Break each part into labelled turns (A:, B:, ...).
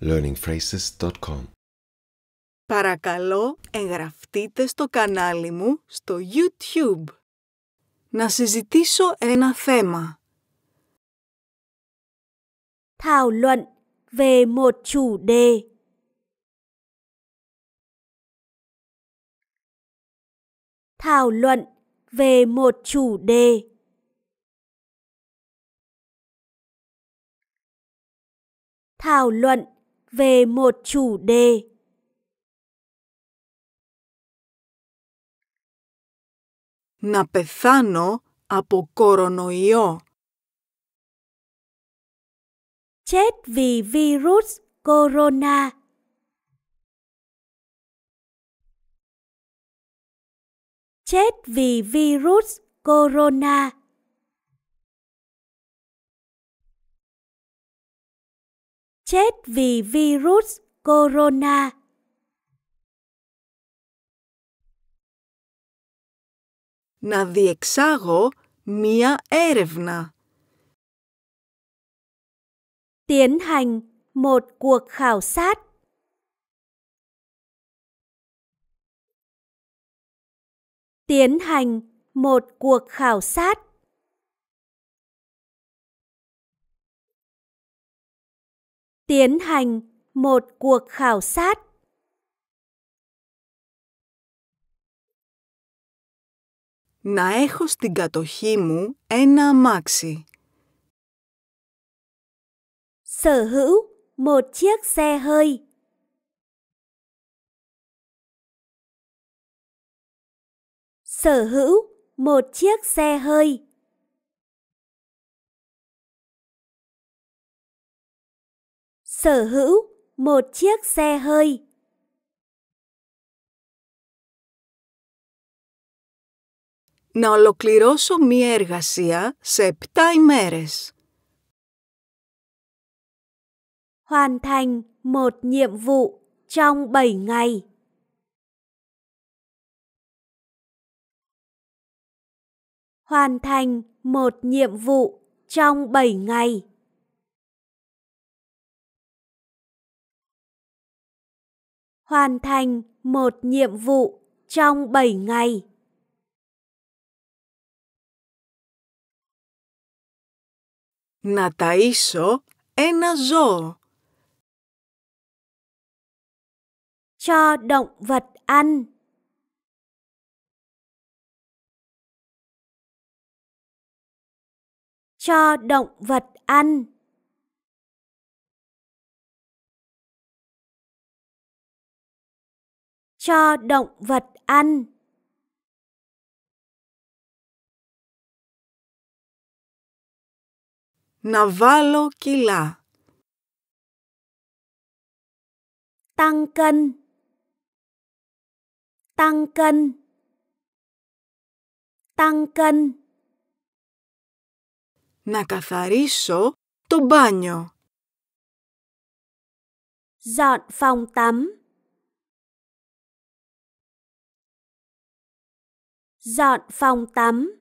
A: learningphrases.com
B: Παρακαλώ, εγγραφτείτε στο κανάλι μου στο YouTube. Να συζητήσω ένα θέμα. Thảo luận về
A: một chủ đề. Thảo luận về một chủ đề. Thảo luận về một chủ đề να πεθάνω από κορονοϊό. Chết vì virus corona. Chết vì virus corona. chết vì virus corona. Να διεξάγω μία έρευνα. Tiến hành một cuộc khảo sát. Tiến hành một cuộc khảo sát. tiến hành một cuộc khảo sát Να έχω στην κατοχή μου ένα αμάξι. Sở hữu một chiếc xe hơi. Sở hữu một chiếc xe hơi. sở hữu một chiếc xe hơi. Να ολοκληρώσω μία εργασία σε 7 ημέρες. Hoàn thành một nhiệm vụ trong 7 ngày. Hoàn thành một nhiệm vụ trong 7 ngày. hoàn thành một nhiệm vụ trong 7 ngày. Να ταΐσω ένα ζώο. Cho động vật ăn. Cho động vật ăn. cho động vật ăn. Να βάλω κιλά. Tăng cân. Tăng cân. Tăng cân. Να καθαρίσω το μπάνιο. Dọn phòng tắm. Dọn phòng tắm.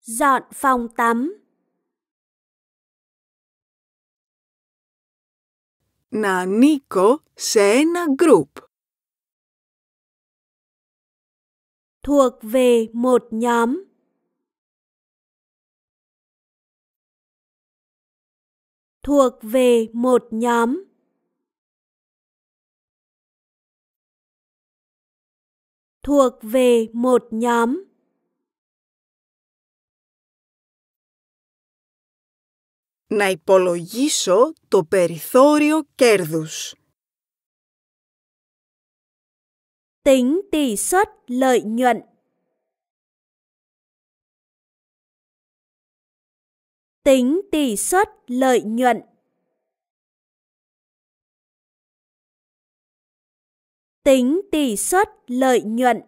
A: Dọn phòng tắm. Να ανήκω σε ένα group. Thuộc về một nhóm. Thuộc về một nhóm. thuộc về một nhóm
B: να υπολογίσω το περιθώριο κέρδους. Tính tỷ suất lợi nhuận.
A: Tính tỷ suất lợi nhuận. Tính tỷ suất lợi nhuận.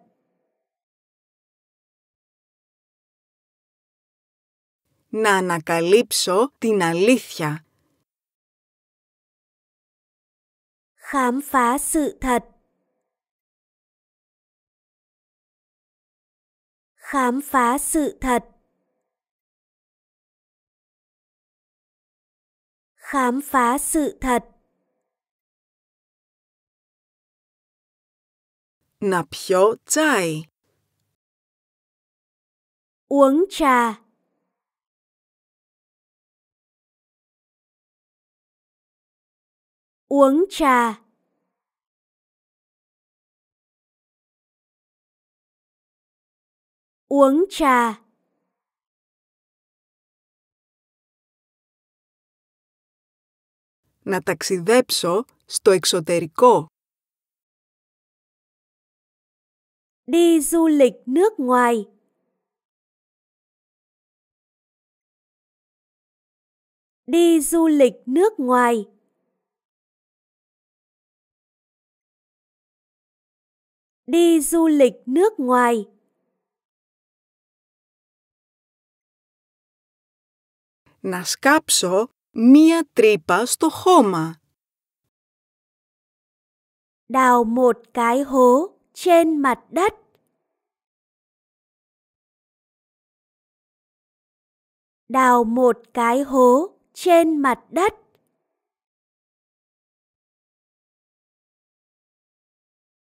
A: Να ανακαλύψω την αλήθεια. Khám phá sự thật. Khám phá sự thật. Khám phá sự thật. Να πιω τσάι. Uống trà. Uống trà. Uống trà. Να ταξιδέψω στο εξωτερικό. đi du lịch nước ngoài. Đi du lịch nước ngoài. Đi du lịch nước ngoài.
B: Να σκάψω μία τρύπα στο χώμα. Đào một cái hố trên mặt đất.
A: Đào một cái hố trên mặt đất.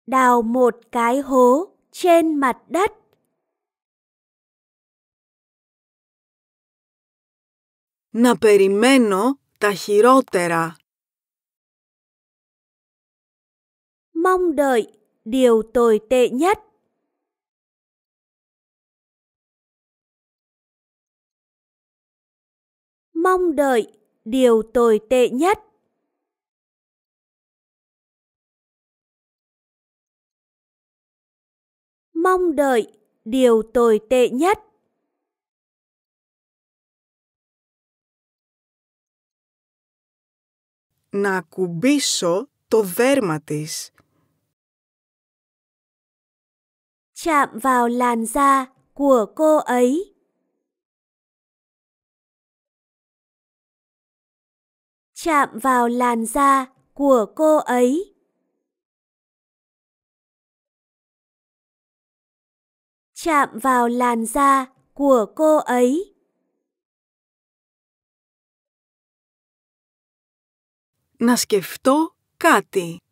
A: Đào một cái hố trên mặt đất.
B: Να περιμένω τα χειρότερα. Mong đợi điều tồi tệ nhất.
A: Mong đợi điều tồi tệ nhất. Mong đợi điều tồi tệ nhất. Να ακουμπήσω το δέρμα της. chạm vào làn da của cô ấy. Chạm vào làn da của cô ấy. Chạm vào làn da của cô ấy. Να σκεφτώ κάτι.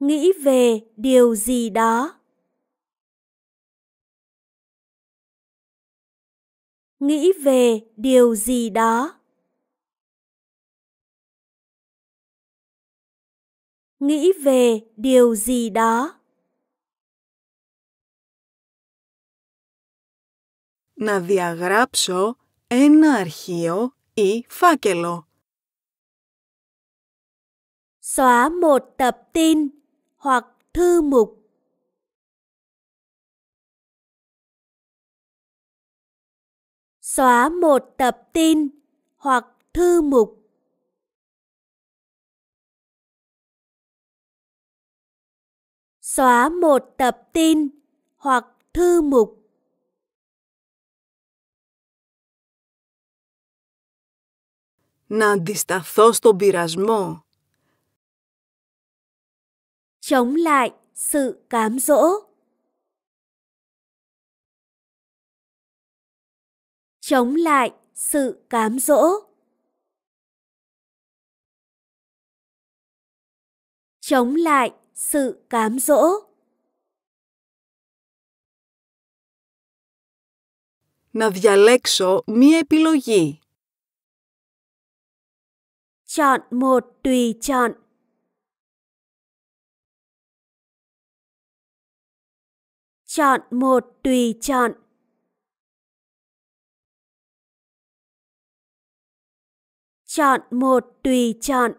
A: nghĩ về điều gì đó nghĩ về điều gì đó nghĩ về điều gì đó να διαγράψω
B: ένα αρχείο ή φάκελο. Xóa một tập tin hoặc thư mục
A: xóa một tập tin hoặc thư mục xóa một tập tin hoặc thư mục να αντισταθώ στον πειρασμό chống lại sự cám dỗ. Chống lại sự cám dỗ. Chống lại sự cám dỗ. Να διαλέξω μία επιλογή. Chọn một tùy chọn. chọn một tùy chọn chọn một tùy chọn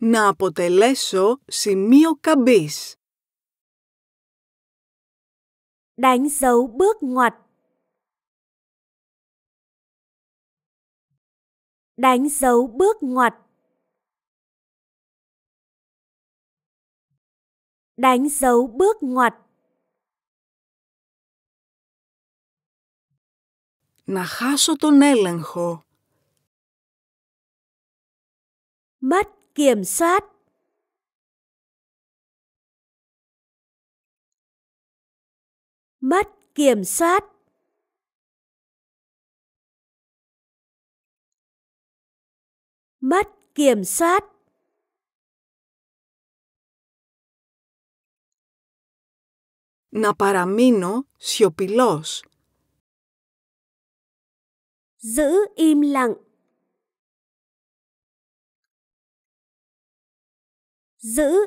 A: να αποτελέσω σημείο καμπής. Đánh dấu bước ngoặt. Đánh dấu bước ngoặt. đánh dấu bước ngoặt. Να χάσω τον έλεγχο. Mất kiểm soát. Mất kiểm soát. Mất kiểm soát. να παραμείνω σιωπηλός. Giữ im lặng. Giữ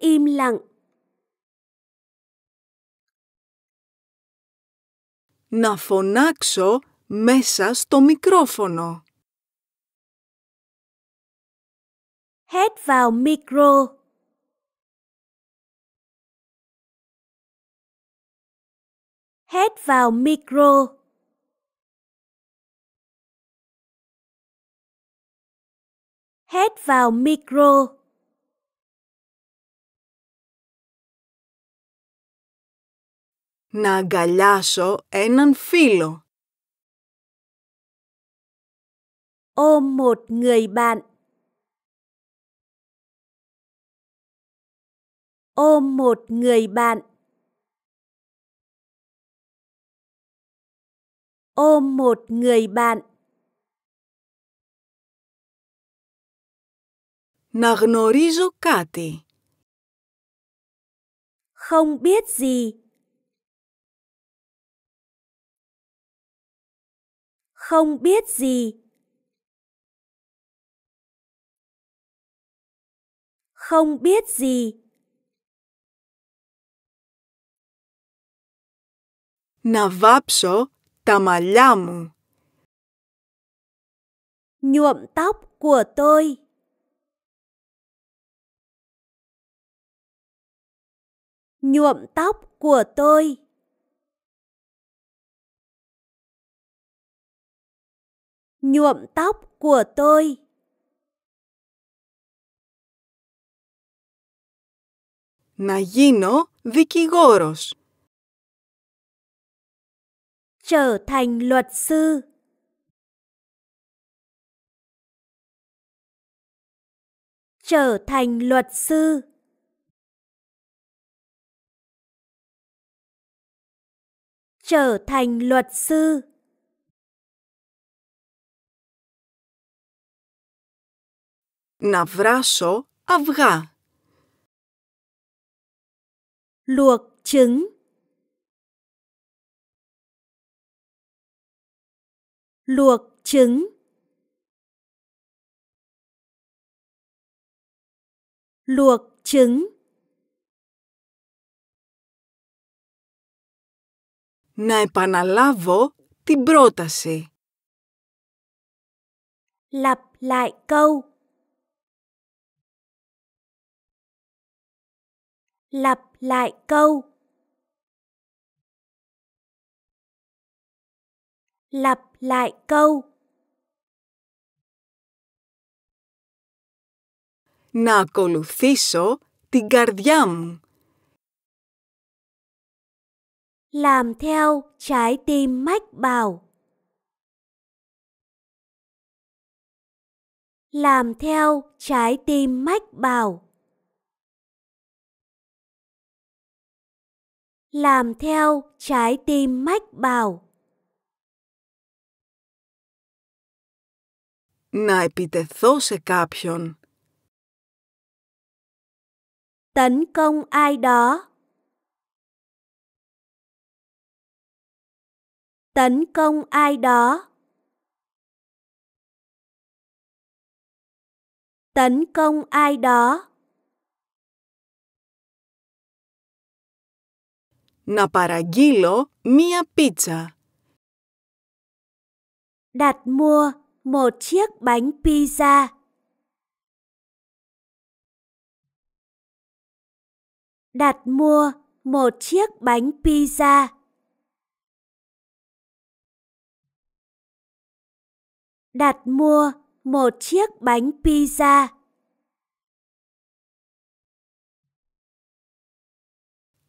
A: im lặng. Να φωνάξω μέσα στο μικρόφωνο. hét vào micro. Hét vào micro. Hét vào micro. Να αγκαλιάσω έναν φίλο. Ôm một người bạn. ôm một người bạn ôm một người bạn να γνωρίζω κάτι. Không biết gì. Không biết gì. Không biết gì. να βάψω τα μαλλιά μου. Nhuộm tóc của tôi. Nhuộm tóc của tôi. Nhuộm tóc của tôi. Να γίνω δικηγόρος. trở thành luật sư trở thành luật sư trở thành luật sư Να βράσω αυγά. Luộc trứng luộc trứng luộc trứng Να επαναλάβω την πρόταση. Lặp lại câu. Lặp lại câu. lặp lại câu.
B: Να ακολουθήσω την καρδιά μου. Làm theo trái tim mách bảo.
A: Làm theo trái tim mách bảo.
B: Làm theo trái tim mách bảo. να επιτεθώ σε κάποιον.
A: Tấn công ai đó. Tấn công ai đó. Tấn công ai đó.
B: Να παραγγείλω μία πίτσα. Đặt mua một chiếc bánh pizza.
A: Đặt mua một chiếc bánh pizza. Đặt mua một chiếc bánh pizza.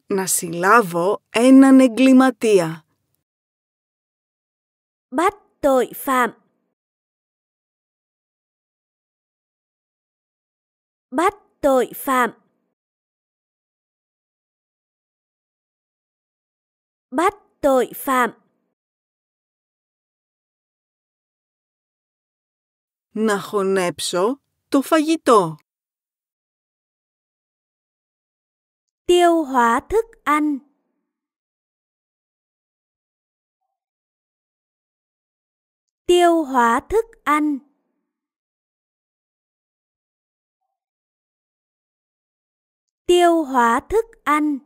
A: Να συλλάβω έναν εγκληματία. Bắt tội phạm. bắt tội phạm bắt tội phạm να χωνέψω το φαγητό. Tiêu hóa thức ăn. Tiêu hóa thức ăn. tiêu hóa thức ăn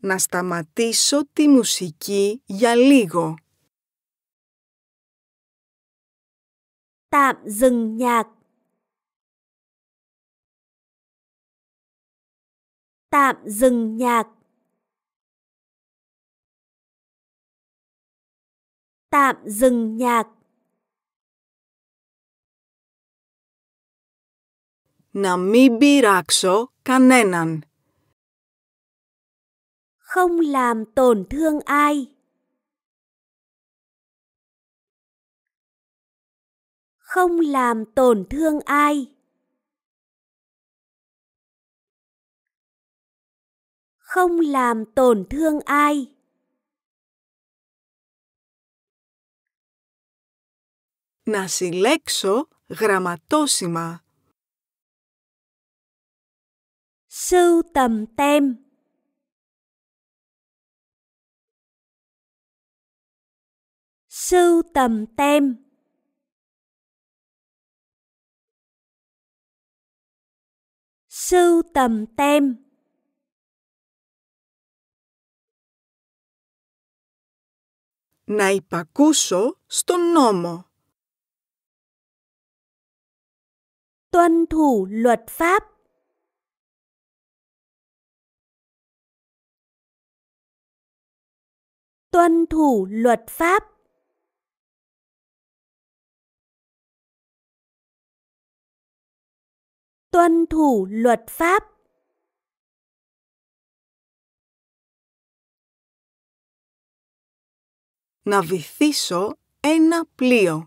A: Να σταματήσω τη μουσική για λίγο. Tạm dừng nhạc. Tạm dừng nhạc. Tạm dừng nhạc. να μην πειράξω κανέναν. Không làm tổn thương ai. Không làm tổn thương ai. Không làm tổn thương ai. Να συλλέξω γραμματόσημα. sưu tầm tem sưu tầm tem sưu tầm tem να υπακούσω στον νόμο. Tuân thủ luật pháp tuân thủ luật pháp tuân thủ luật pháp να βυθίσω ένα πλοίο.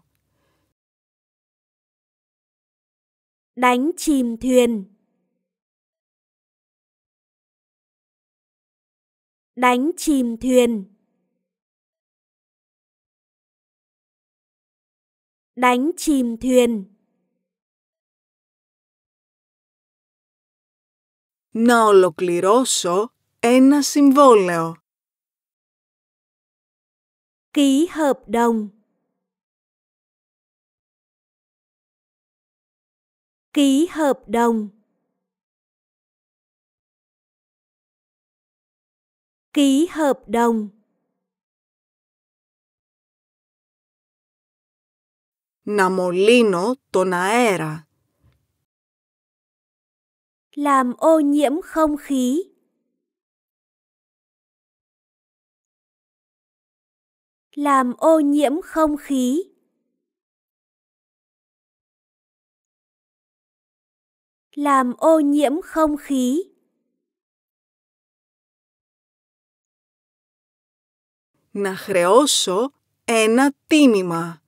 A: Đánh chìm thuyền. Đánh chìm thuyền. đánh chìm thuyền. Να ολοκληρώσω ένα συμβόλαιο. Ký hợp đồng. Ký hợp đồng. Ký hợp đồng. να μολύνω τον αέρα. Làm ô nhiễm không khí. Làm ô nhiễm Να χρεώσω ένα τίμημα.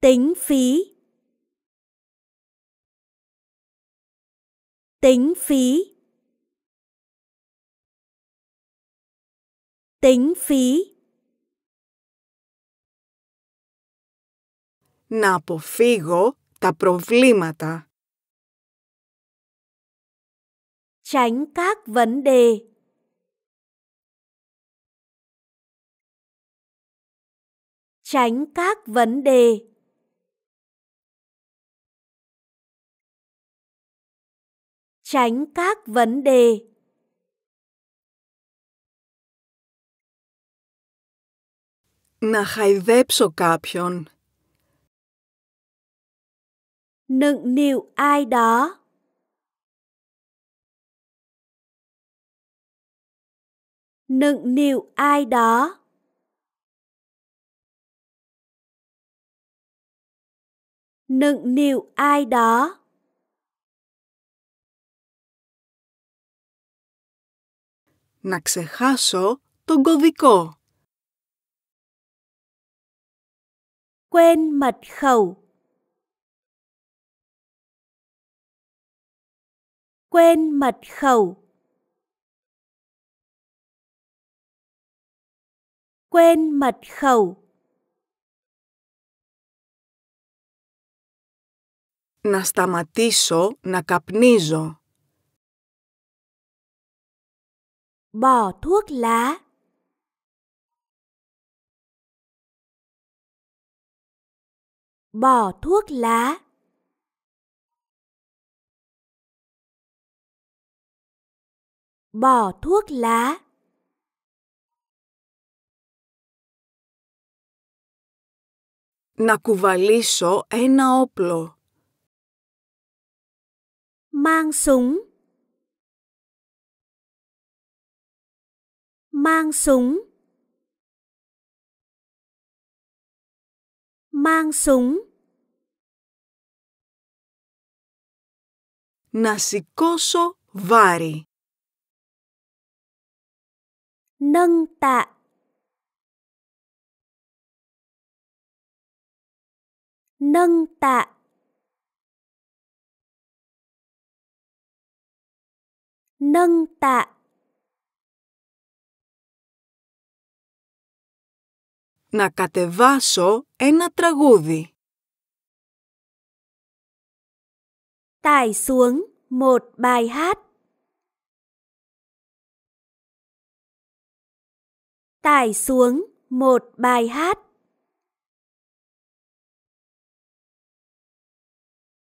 A: tính phí tính phí tính phí να αποφύγω τα προβλήματα. Tránh các vấn đề. Tránh các vấn đề. tránh các vấn đề Να χαϊδέψω κάποιον. Nựng nịu ai đó. Nựng nịu ai đó. Nựng nịu ai đó. να ξεχάσω τον κωδικό. Quên mật khẩu. Quên mật khẩu. Quên mật khẩu. Να σταματήσω να καπνίζω. bỏ thuốc lá bỏ thuốc lá bỏ thuốc lá να κουβαλήσω ένα όπλο. Mang súng mang súng mang súng να σηκώσω βάρη nâng tạ nâng tạ nâng tạ να κατεβάσω ένα τραγούδι. Tải xuống một bài hát. Tải xuống một bài hát.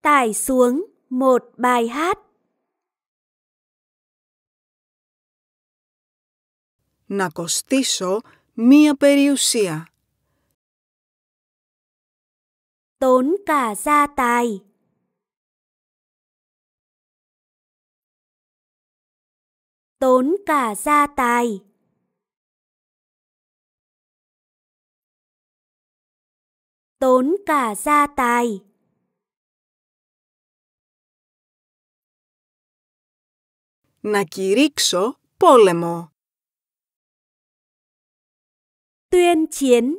B: Tải xuống một bài hát. Να κοστίσω μία περιουσία.
A: τόν cả gia tài. Τόν cả gia tài. Τόν Να κηρύξω πόλεμο. tuyên chiến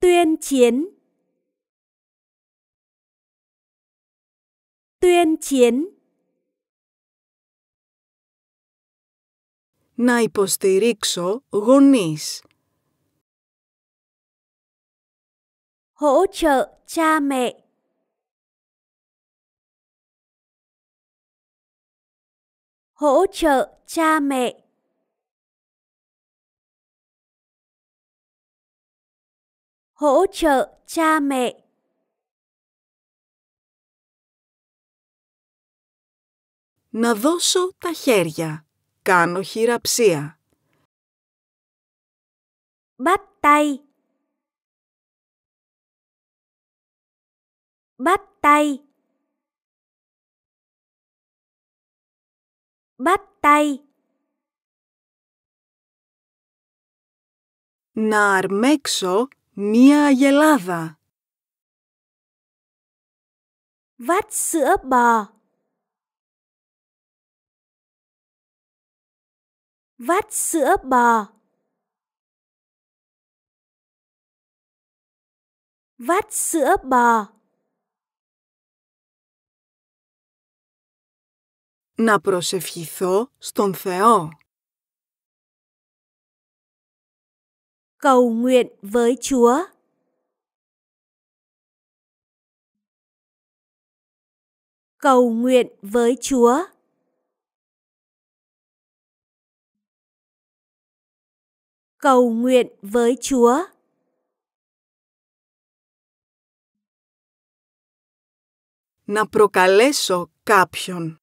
A: tuyên chiến tuyên chiến να υποστηρίξω γονείς. Hỗ trợ cha mẹ. Hỗ trợ cha mẹ. hỗ trợ cha mẹ Να δώσω τα χέρια. Κάνω χειραψία. Bắt tay. Bắt tay. Bắt tay. Να αρμέξω Μία αγελάδα. Βάτ sữa bò. Βάτ sữa bò. Βάτ sữa bò. Να προσευχηθώ στον Θεό. cầu nguyện với Chúa. Cầu nguyện với Chúa. Cầu nguyện với Chúa. Να προκαλέσω κάποιον.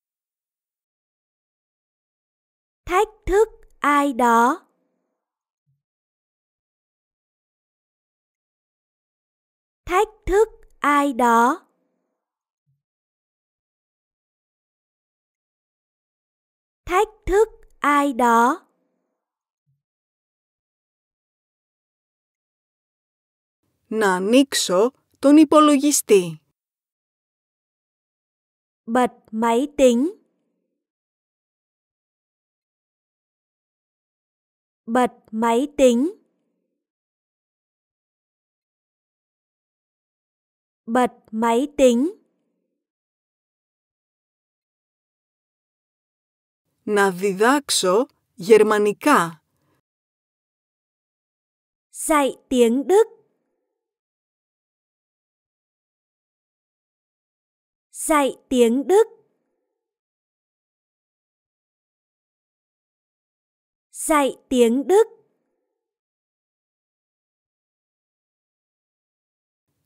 A: Thách thức ai đó. thách thức ai đó thách thức ai đó να ανοίξω τον υπολογιστή. Bật máy tính. Bật máy tính. bật máy tính. Να διδάξω γερμανικά. Dạy tiếng Đức. Dạy tiếng Đức. Dạy tiếng Đức.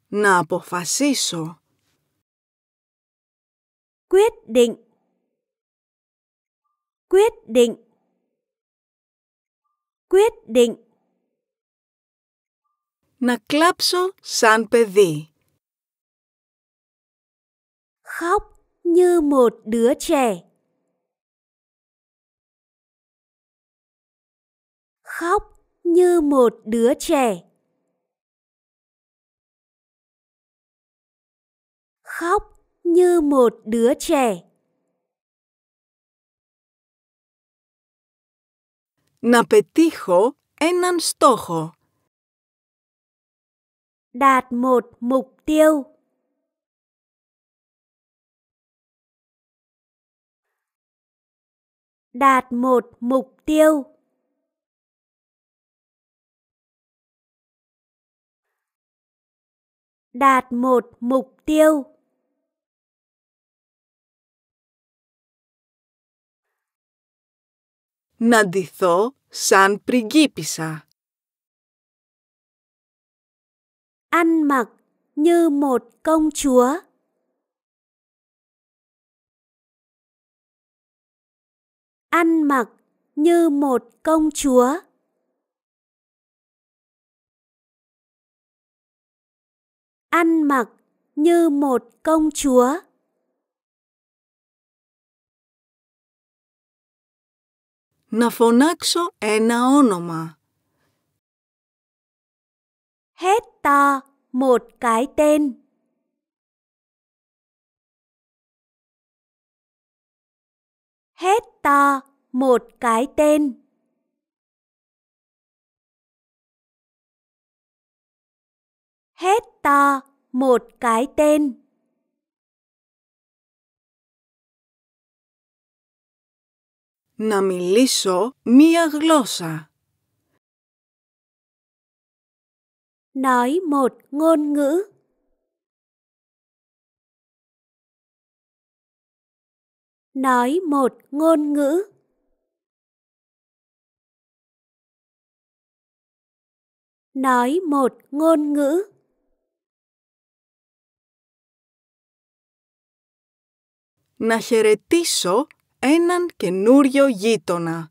A: να αποφασίσω. Quyết định Quyết định Quyết định Να κλάψω σαν παιδί. Khóc như một đứa trẻ. Khóc như một đứa trẻ. khóc như một đứa trẻ. Να πετύχω έναν στόχο. Đạt một mục tiêu. Đạt một mục tiêu. Đạt một mục tiêu. να ντυθώ σαν πριγκίπισσα. Ăn mặc như một công chúa. Ăn mặc như một công chúa. Ăn mặc như một công chúa. να φωνάξω ένα όνομα. hết to một cái tên. hết to một cái tên. hết to một cái tên. να μιλήσω μία γλώσσα. Nói một ngôn ngữ. Nói một ngôn ngữ. Nói một ngôn ngữ. Να
B: χαιρετήσω έναν καινούριο γείτονα.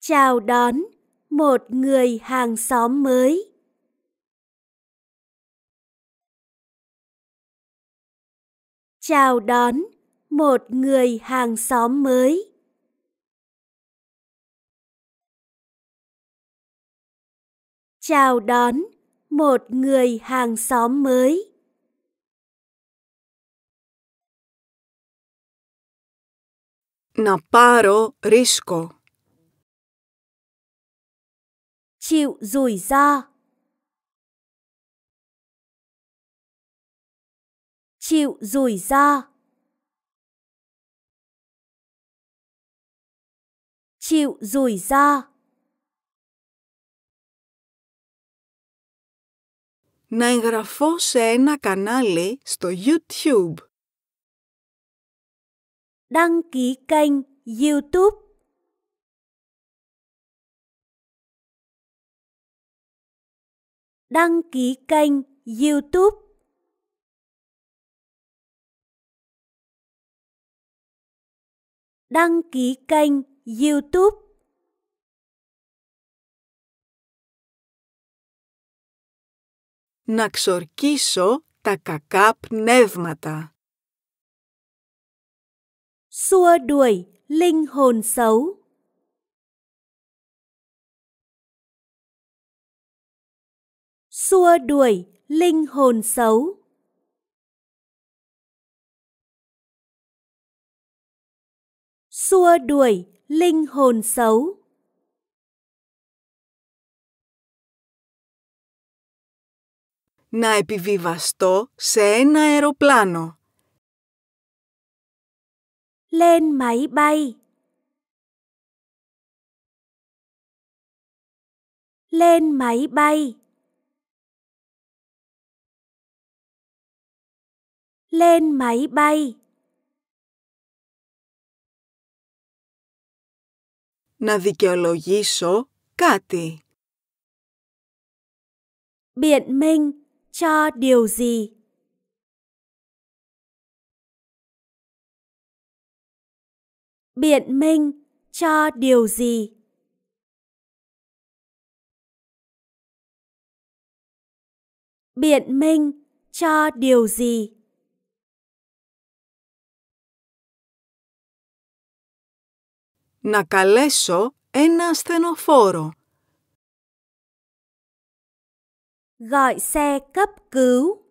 B: Chào đón một người hàng xóm mới.
A: Chào đón một người hàng xóm mới. Chào đón một người hàng xóm mới. να πάρω ρίσκο. Chịu rủi ro. Chịu rủi ro. Chịu
B: Να εγγραφώ σε ένα κανάλι στο YouTube đăng ký kênh YouTube.
A: Đăng ký kênh YouTube. Đăng ký kênh YouTube.
B: Να ξορκίσω τα κακά πνεύματα. xua đuổi linh hồn xấu.
A: Xua đuổi linh hồn xấu. Xua đuổi linh hồn xấu. Να επιβιβαστώ σε ένα αεροπλάνο lên máy bay lên máy bay lên máy bay να δικαιολογήσω κάτι. Biện minh cho điều gì? biện minh cho điều gì biện minh cho điều gì να καλέσω ένα ασθενοφόρο. Gọi xe cấp cứu.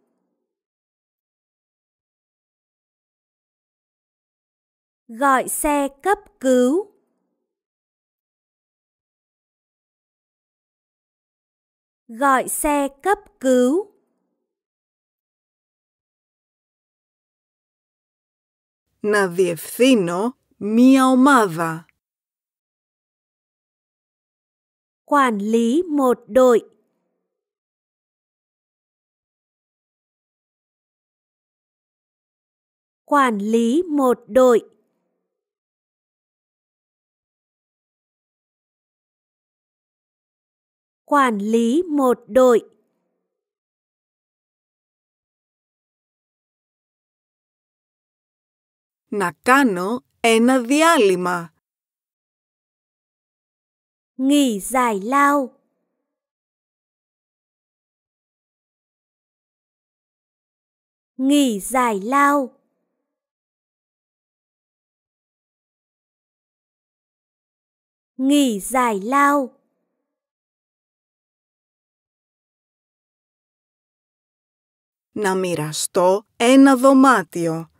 A: Gọi xe cấp cứu. Gọi xe cấp cứu. Να διευθύνω μία ομάδα. Quản lý một đội. Quản lý một đội. quản lý một đội να κάνω ένα διάλειμμα. Nghỉ giải lao. Nghỉ giải lao. Nghỉ giải lao. να μοιραστώ ένα δωμάτιο.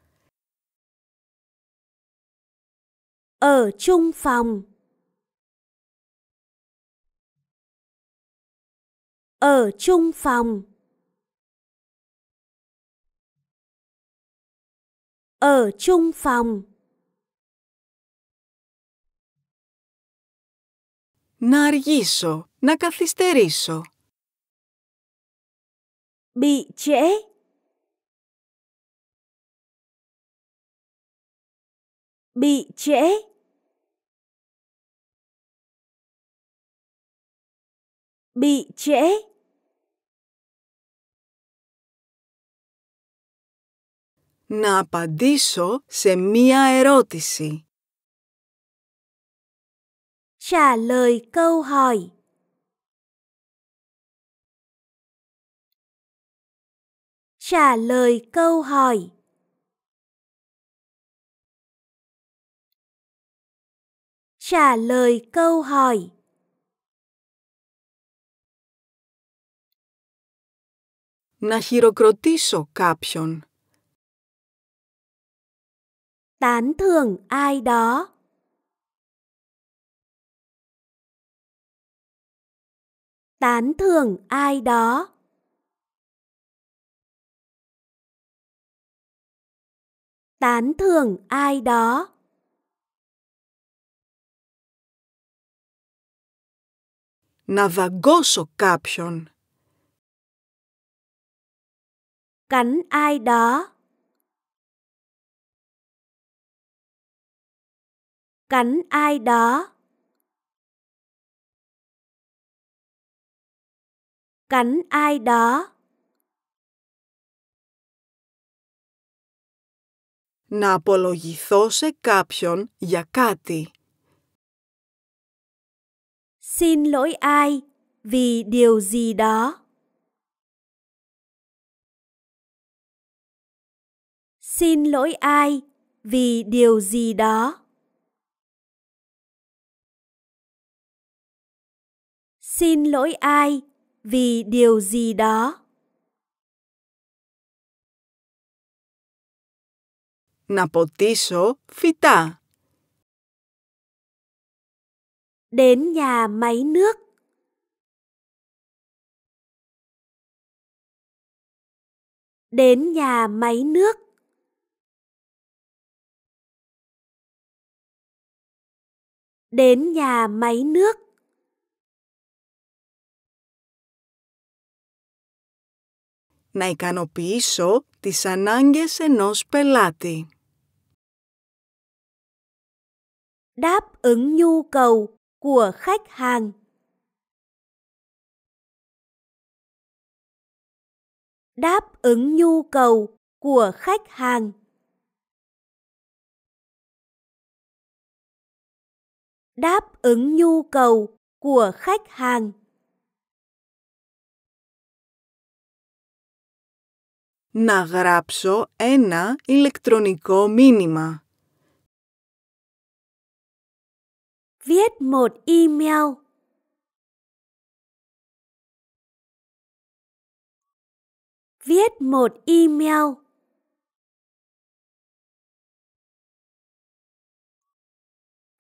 A: Ở chung phòng. Ở chung phòng. Ở chung phòng. Να αργήσω, να καθυστερήσω. Bị trễ. bị trễ bị trễ να απαντήσω σε μία ερώτηση. Trả lời câu hỏi. Trả lời câu hỏi. trả lời câu hỏi Να χειροκροτήσω κάποιον. Tán thưởng ai đó. Tán thưởng ai đó. Tán thưởng ai đó. να δαγκώσω κάποιον. Cắn ai đó. Cắn ai đó. Cắn ai đó. Να
B: απολογηθώ σε κάποιον για κάτι.
A: xin lỗi ai vì điều gì đó xin lỗi ai vì điều gì đó xin lỗi ai vì điều gì đó να ποτίσω φυτά đến nhà máy nước đến nhà máy nước đến nhà máy
B: nước να ικανοποιήσω τις ανάγκες ενός πελάτη. Đáp ứng nhu cầu của
A: khách hàng. Đáp ứng nhu cầu của khách hàng. Đáp ứng nhu cầu của khách hàng. να γράψω ένα ηλεκτρονικό μήνυμα. viết một email viết một email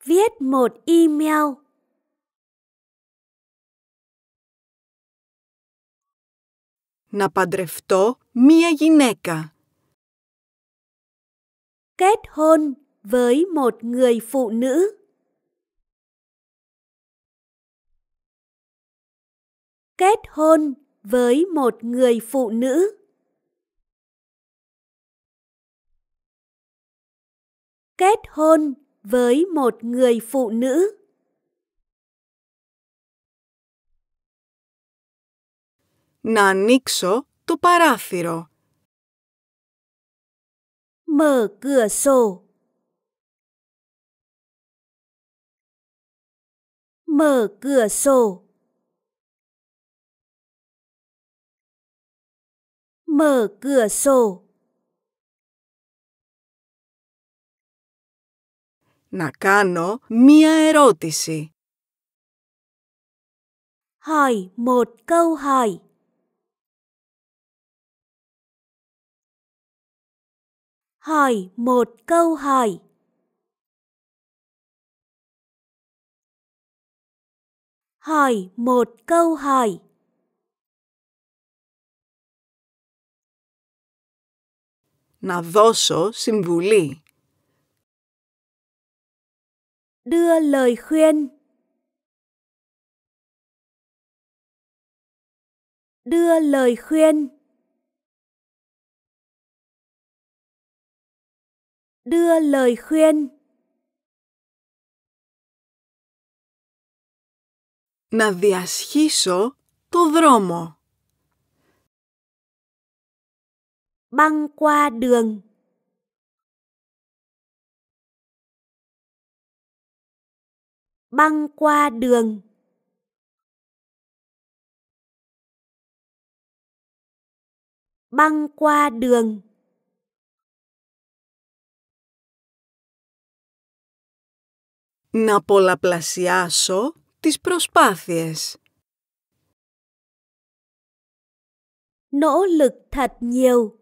A: viết một email να παντρευτώ μία γυναίκα. Kết hôn với một người phụ nữ. kết hôn với một người phụ nữ kết hôn với một người phụ nữ να ανοίξω το παράθυρο. Mở cửa sổ. Mở cửa sổ. mở cửa sổ. Να κάνω μία ερώτηση. Hỏi một câu hỏi. Hỏi một câu hỏi. Hỏi một câu hỏi. να δώσω συμβουλή. Đưa lời khuyên. Đưa lời khuyên. Đưa lời khuyên. Να διασχίσω το δρόμο. băng qua đường băng qua đường băng qua đường Να πολλαπλασιάσω τις προσπάθειες. Nỗ lực thật nhiều.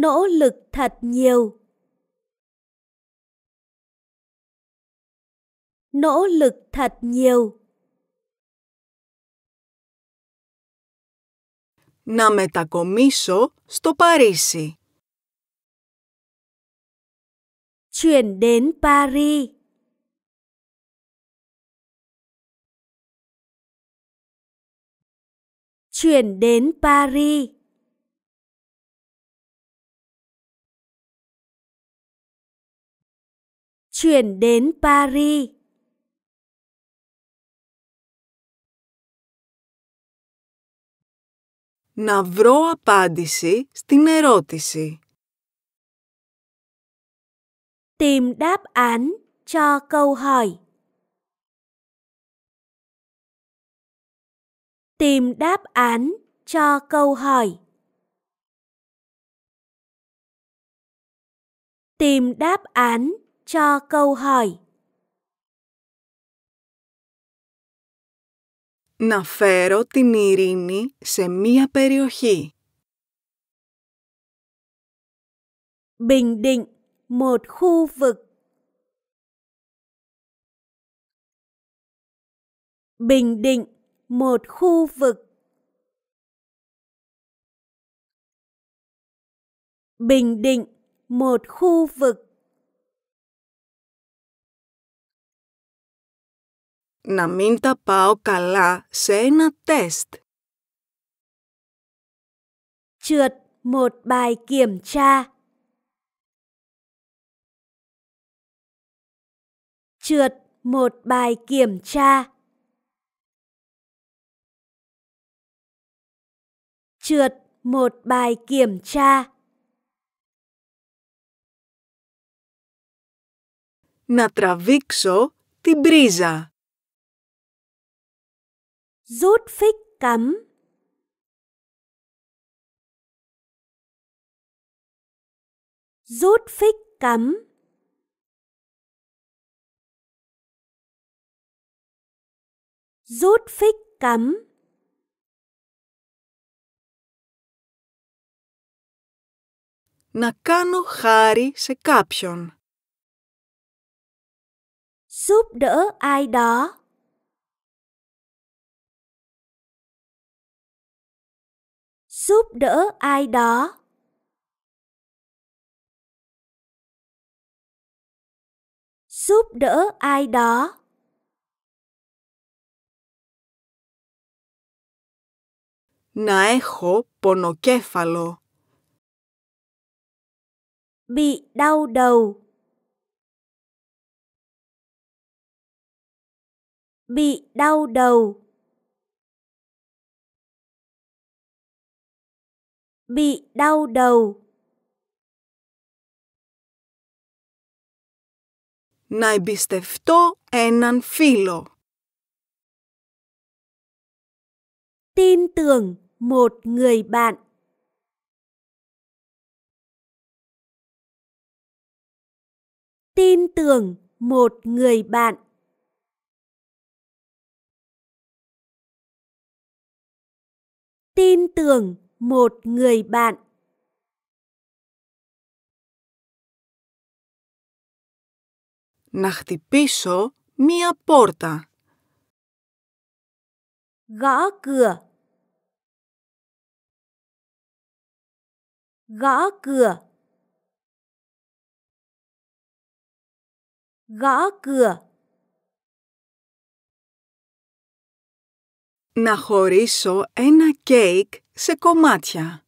A: nỗ lực thật nhiều nỗ lực thật nhiều なめたこみそ στο Παρίσι. Chuyển đến Paris. Chuyển đến Paris. chuyển đến Paris. Να βρω απάντηση στην ερώτηση. Tìm đáp án cho câu hỏi. Tìm đáp án cho câu hỏi. Tìm đáp án cho câu hỏi.
B: Να φέρω την ειρήνη σε μία περιοχή. Bình Định, một khu vực.
A: Bình Định, một khu vực. Bình Định, một khu vực. να μην τα πάω καλά σε ένα τεστ. Trượt một bài kiểm tra. Trượt một bài kiểm tra. Trượt một bài kiểm tra. Να τραβήξω την πρίζα rút phích cắm rút phích cắm rút phích cắm να κάνω χάρη σε κάποιον. Giúp đỡ ai đó. giúp đỡ ai đó giúp đỡ ai đó να έχω πονοκέφαλο. Bị đau đầu. Bị đau đầu. bị đau đầu.
B: Να εμπιστευτώ έναν φίλο. Tin tưởng một người bạn.
A: Tin tưởng một người bạn. Tin tưởng một người bạn να χτυπήσω μία πόρτα. Γõ cửa. Γõ cửa. Γõ cửa.
B: Να χωρίσω ένα κέικ σε κομμάτια.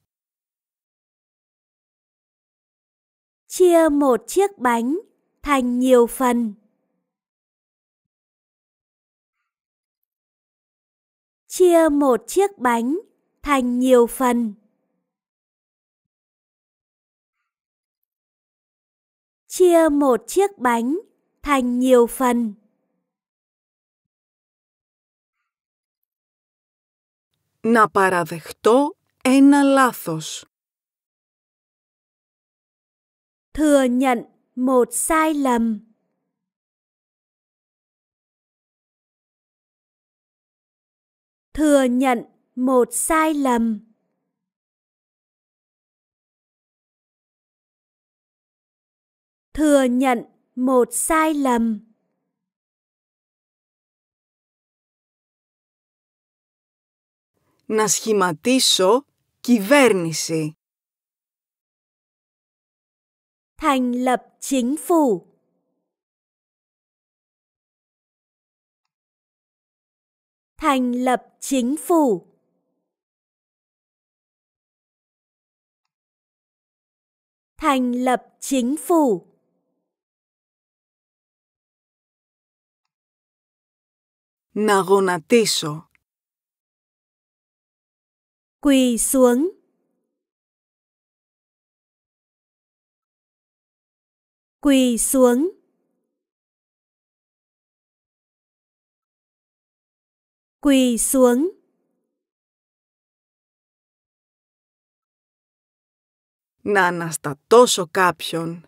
B: Chia một chiếc bánh thành nhiều
A: phần. Chia một chiếc bánh thành nhiều phần. Chia một chiếc bánh thành nhiều phần. να παραδεχτώ ένα λάθος. Thừa nhận một sai lầm. Thừa nhận một sai lầm. Thừa nhận một sai lầm.
B: να σχηματίσω κυβέρνηση. Thành lập chính phủ.
A: Thành lập chính phủ. Thành lập chính phủ. Να γονατίσω quỳ xuống quỳ xuống quỳ xuống να αναστατώσω κάποιον.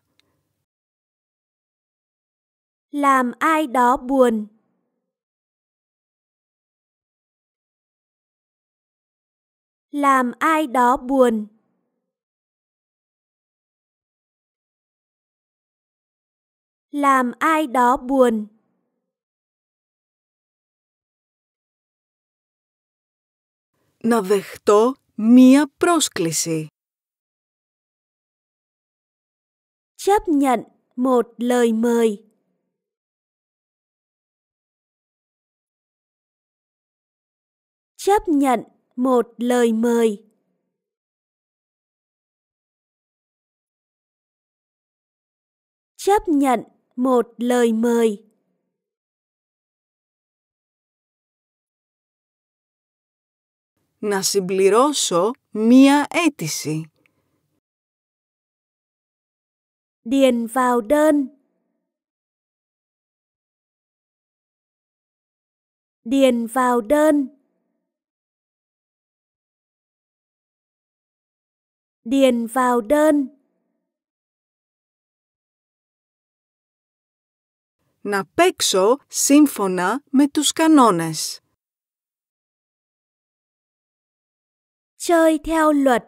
A: Làm ai đó buồn. làm ai đó buồn làm ai đó buồn να δεχτώ μία πρόσκληση. Chấp nhận một lời mời. Chấp nhận một lời mời chấp nhận một lời mời να συμπληρώσω μία αίτηση. Điền vào đơn. Điền vào đơn. điền vào
B: đơn. Να παίξω σύμφωνα με τους κανόνες.
A: Chơi theo luật.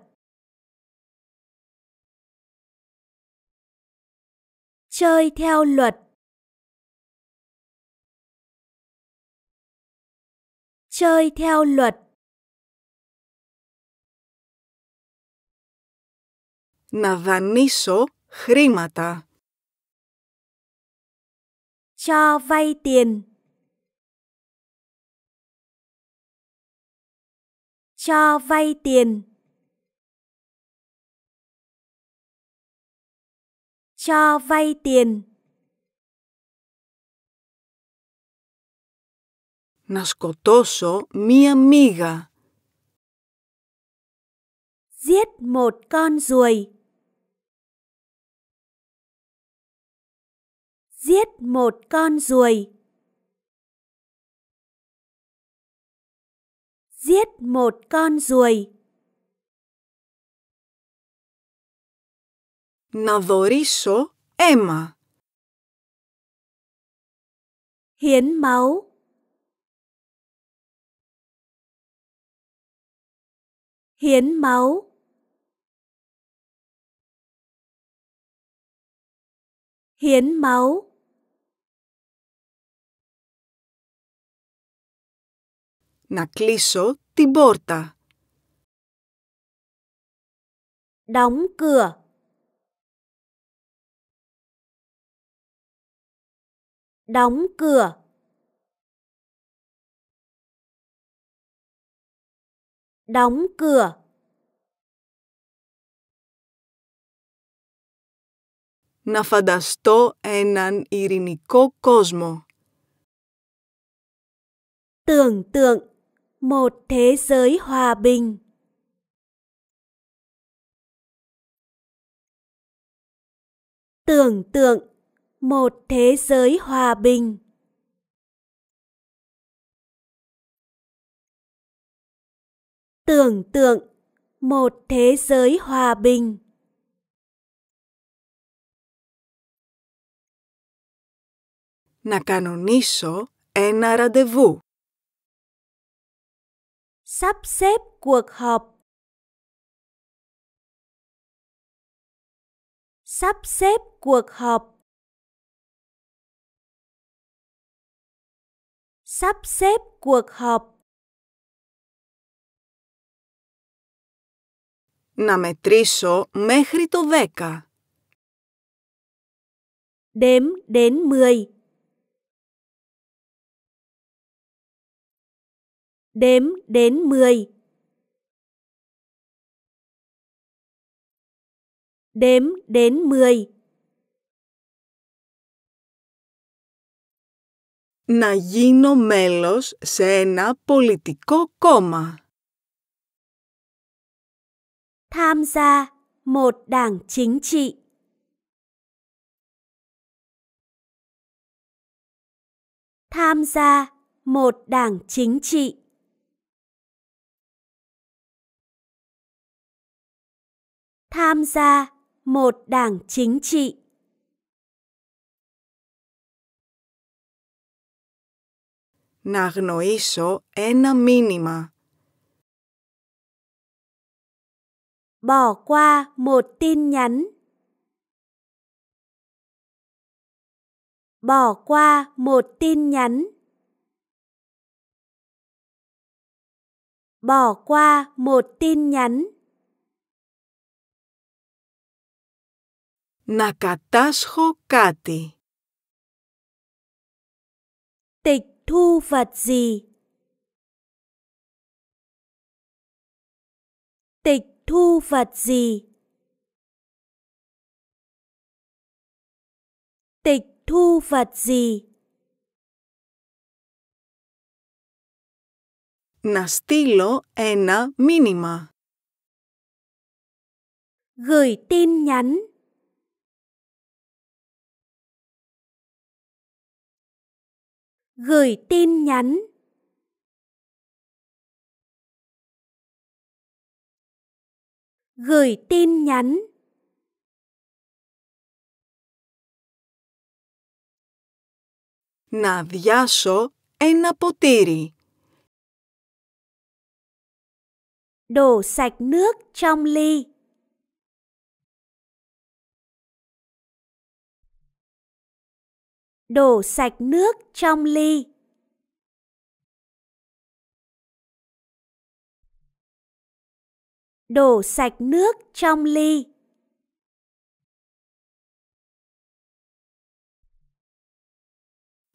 A: Chơi theo luật. Chơi theo luật. να δανείσω χρήματα. Cho vay tiền. Cho vay tiền. Cho vay tiền. Να σκοτώσω μία μύγα. Giết một con ruồi. giết một con ruồi. Giết một con ruồi. Να δωρήσω αίμα. Hiến máu. Hiến máu. Hiến máu. να κλείσω την πόρτα. Đóng cửa. Đóng να φανταστώ έναν ειρηνικό κόσμο. Tưởng một thế giới hòa bình tưởng tượng một thế giới hòa bình tưởng tượng một thế giới hòa bình να κανονίσω ένα ραντεβού sắp xếp cuộc họp sắp xếp cuộc họp sắp xếp cuộc họp Να μετρήσω μέχρι το 10. Đếm đến 10. đếm đến 10.
B: Đếm đến 10. Να γίνω μέλος σε ένα πολιτικό κόμμα. Tham gia một
A: đảng chính trị. Tham gia một đảng chính trị. tham gia một đảng chính trị να γνωρίσω ένα μήνυμα. Bỏ qua một tin nhắn. Bỏ qua một tin nhắn. Bỏ qua một tin nhắn. Να κατάσχω κάτι. Tịch thu vật gì? Tịch thu vật gì? Tịch thu vật gì? Να στείλω ένα μήνυμα. Gửi tin nhắn. gửi tin nhắn gửi tin nhắn να διάσω ένα ποτήρι. Đổ sạch nước trong ly. đổ sạch nước trong ly. Đổ sạch nước trong ly.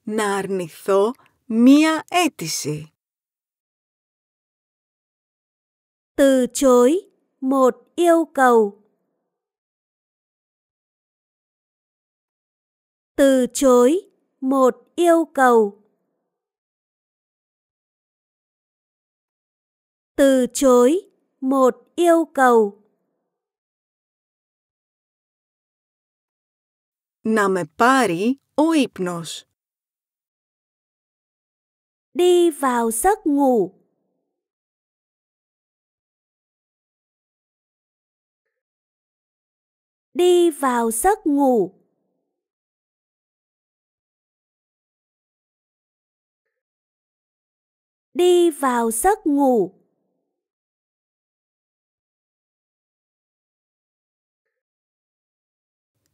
A: Να αρνηθώ μία αίτηση. Từ chối một yêu cầu. Từ chối một yêu cầu. Từ chối một yêu cầu. Να με πάρει ο ύπνος. Đi vào giấc ngủ. Đi vào giấc ngủ. đi vào giấc ngủ.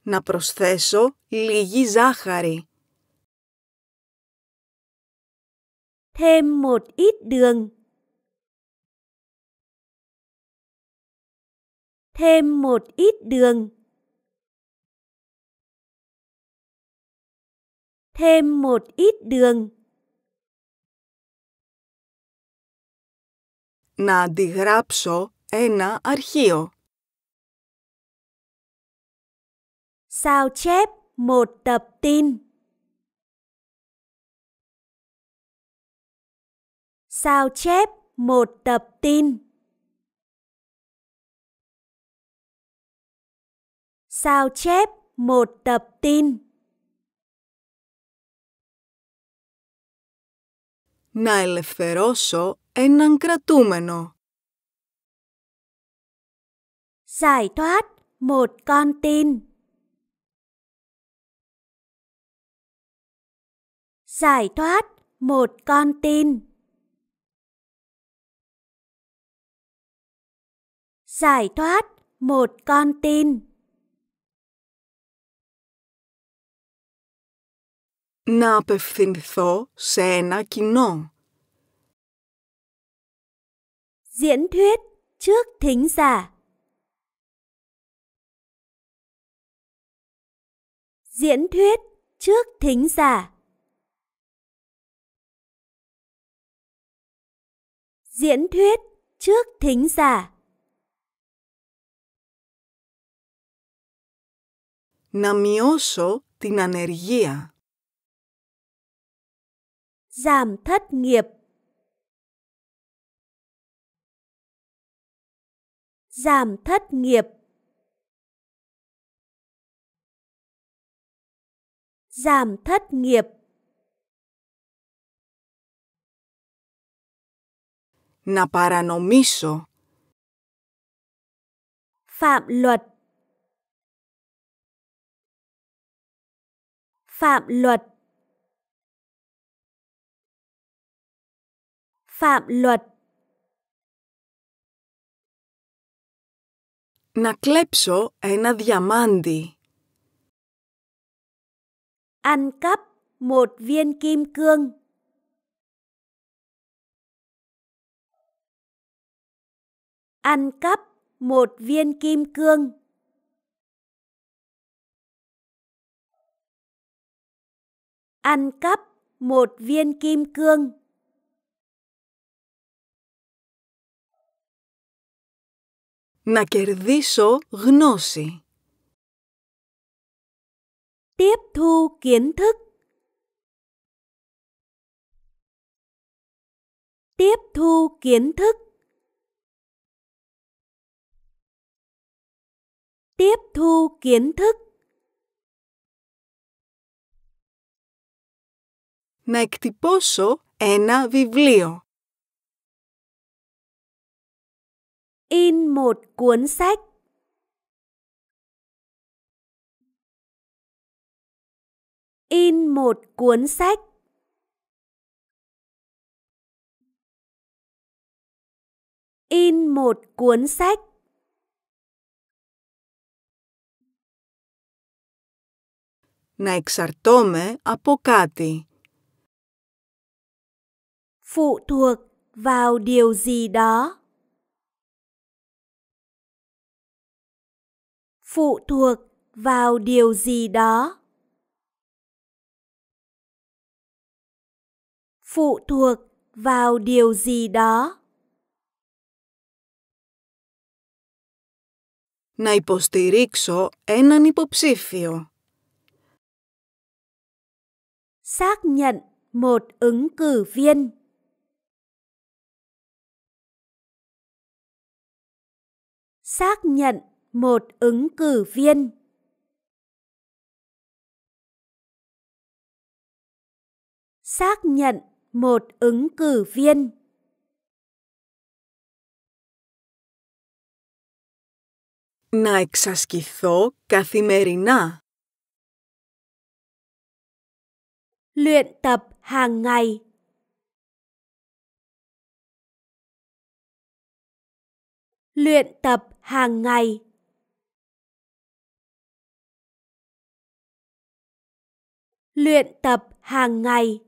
A: Να προσθέσω λίγη ζάχαρη. Thêm một ít đường. Thêm một ít đường. Thêm một ít đường.
B: να αντιγράψω ένα αρχείο. Sao chép một tập tin.
A: Sao chép một tập tin. Sao chép một tập tin. Να ελευθερώσω έναν κρατούμενο. Giải thoát một con tin. Giải thoát một con tin. Giải thoát một con tin.
B: Να απευθυνθώ σε ένα κοινό. diễn thuyết trước thính giả.
A: Diễn thuyết trước thính giả. Diễn thuyết trước thính giả.
B: Να μειώσω την ανεργία.
A: Giảm thất nghiệp. giảm thất nghiệp giảm thất nghiệp να παρανομήσω phạm luật phạm luật phạm luật να κλέψω ένα διαμάντι. Ăn cắp một viên kim cương. Ăn cắp một viên kim cương. Ăn cắp một viên kim cương. Να κερδίσω γνώση. Tiếp thu kiến thức. Tiếp thu kiến thức. Tiếp thu kiến thức. Να εκτυπώσω ένα βιβλίο. in một cuốn sách in một cuốn sách in một cuốn sách να εξαρτώμαι από κάτι. Phụ thuộc vào điều gì đó. phụ thuộc vào điều gì đó phụ thuộc vào điều gì đó να υποστηρίξω έναν υποψήφιο. Xác nhận một ứng cử viên. Xác nhận một ứng cử viên xác nhận một ứng cử viên να εξασκηθώ καθημερινά. Luyện tập hàng ngày. Luyện tập hàng ngày. luyện tập hàng ngày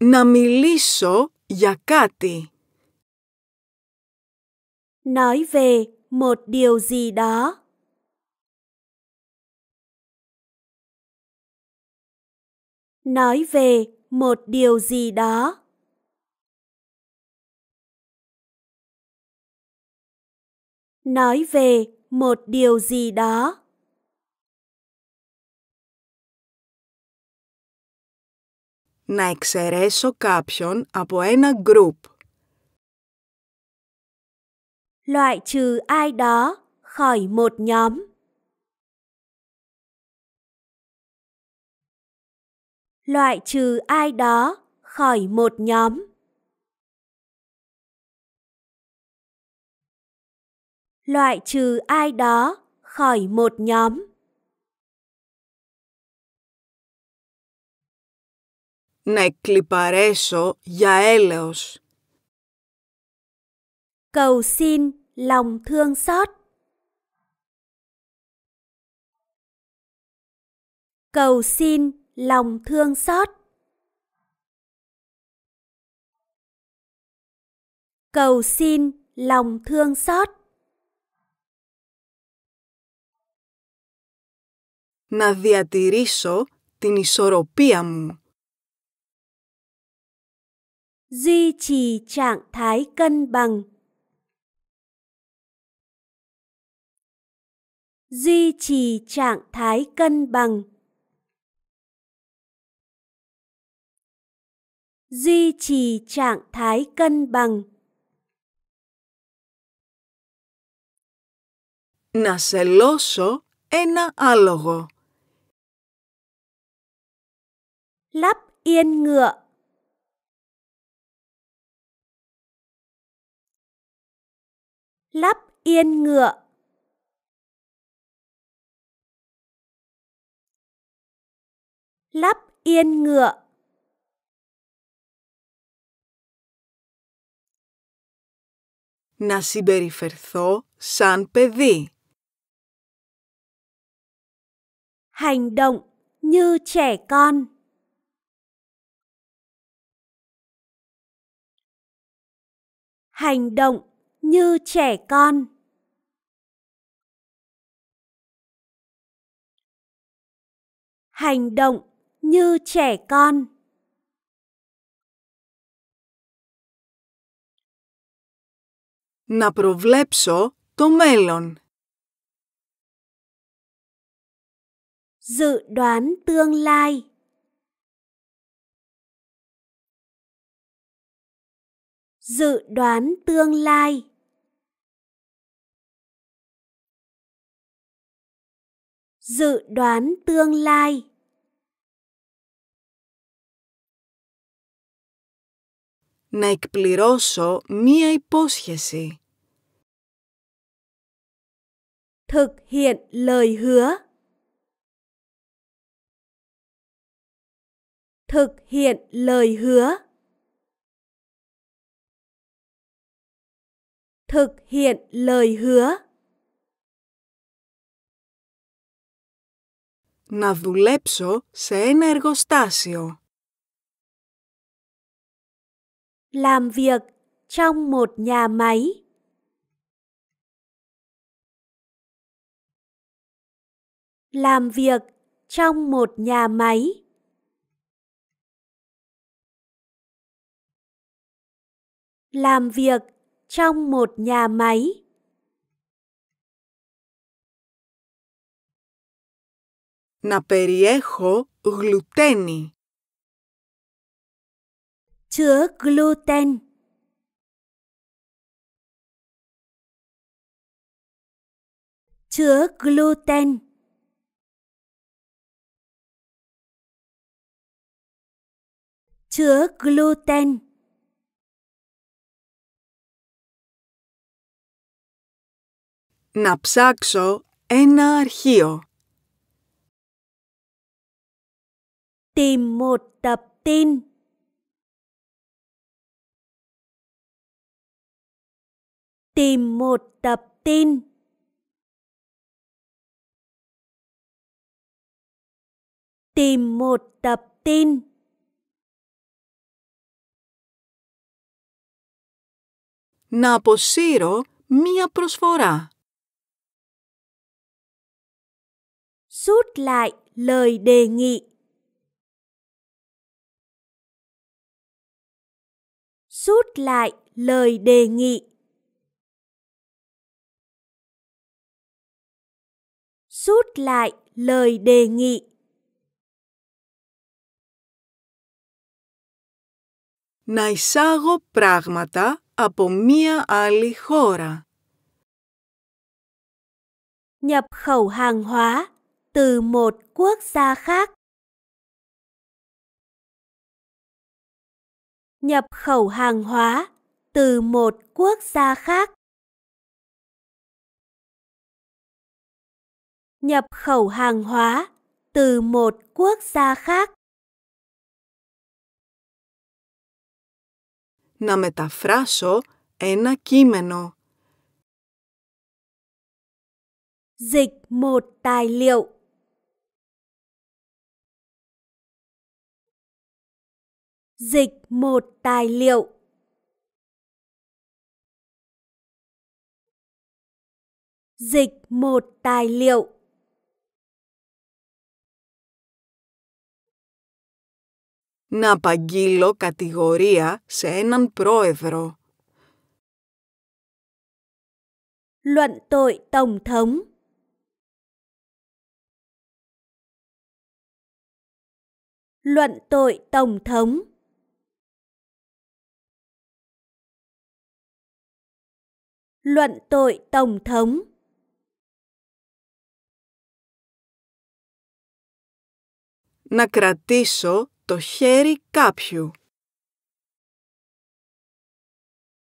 A: Να μιλήσω για κάτι. Nói về một điều gì đó. Nói về một điều gì đó. Nói về một điều gì đó
B: να εξαιρέσω κάποιον από ένα group. Loại trừ ai đó khỏi một nhóm.
A: Loại trừ ai đó khỏi một nhóm. loại trừ ai đó khỏi một nhóm. Να εκλυπαρέσω για έλεος. Cầu xin lòng thương xót. Cầu xin lòng thương xót. Cầu xin
B: lòng thương xót. να διατηρήσω την ισορροπία μου. Duy trì trạng thái cân bằng.
A: Duy trì trạng thái cân bằng. Duy trì trạng thái cân bằng. Να σελώσω ένα άλογο. lắp yên ngựa. Lắp yên ngựa. Lắp yên ngựa.
B: Να συμπεριφερθώ σαν παιδί. Hành động như trẻ con.
A: hành động như trẻ con hành động như trẻ con να προβλέψω το μέλλον dự đoán tương lai dự đoán tương lai dự đoán tương lai να εκπληρώσω μία υπόσχεση. Thực hiện lời hứa. Thực hiện lời hứa. thực hiện lời hứa.
B: Να δουλέψω σε ένα εργοστάσιο. Làm việc trong một nhà máy.
A: Làm việc trong một nhà máy. Làm việc trong một nhà máy. Να περιέχω γλουτένι. Chứa gluten. Chứa gluten. Chứa gluten. να ψάξω ένα αρχείο. Tìm một tập tin. Tìm một tập tin. Να αποσύρω μία προσφορά. rút lại lời đề nghị rút lại lời đề nghị rút lại lời đề nghị
B: να εισάγω πράγματα από μία άλλη χώρα. Nhập khẩu hàng hóa
A: từ một quốc gia khác. Nhập khẩu hàng hóa từ một quốc gia khác. Nhập khẩu
B: hàng hóa từ một quốc gia khác. Να μεταφράσω ένα κείμενο.
A: Dịch một tài liệu dịch một tài liệu dịch một tài liệu να
B: απαγγείλω κατηγορία σε έναν πρόεδρο. Luận tội Tổng thống
A: Luận tội Tổng thống luận tội Tổng thống. Να κρατήσω το χέρι κάποιου.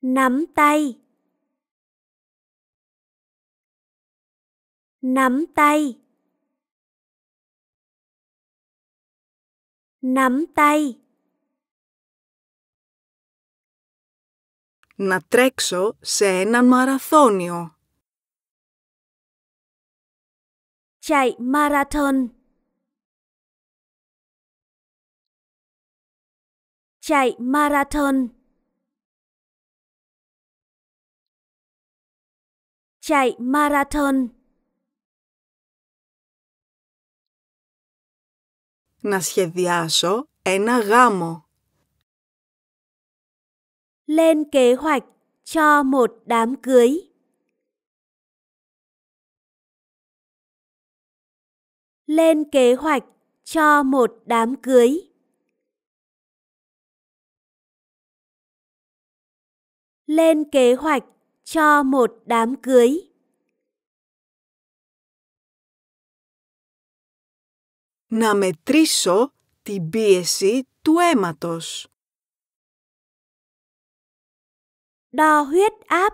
A: Nắm tay. Nắm tay. Nắm tay. να τρέξω σε έναν μαραθώνιο. Chạy marathon. Chạy marathon. Chạy marathon. Να σχεδιάσω ένα γάμο. lên kế hoạch cho một đám cưới. Lên kế hoạch cho một đám cưới. Lên kế hoạch cho một đám cưới.
B: Να μετρήσω την πίεση του αίματος. đo huyết áp.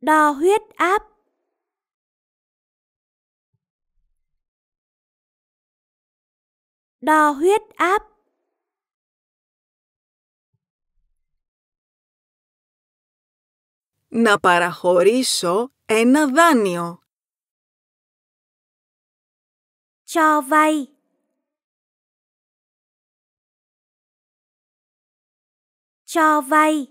A: Đo huyết áp. Đo huyết áp. Να παραχωρήσω ένα δάνειο. Cho vay. cho vay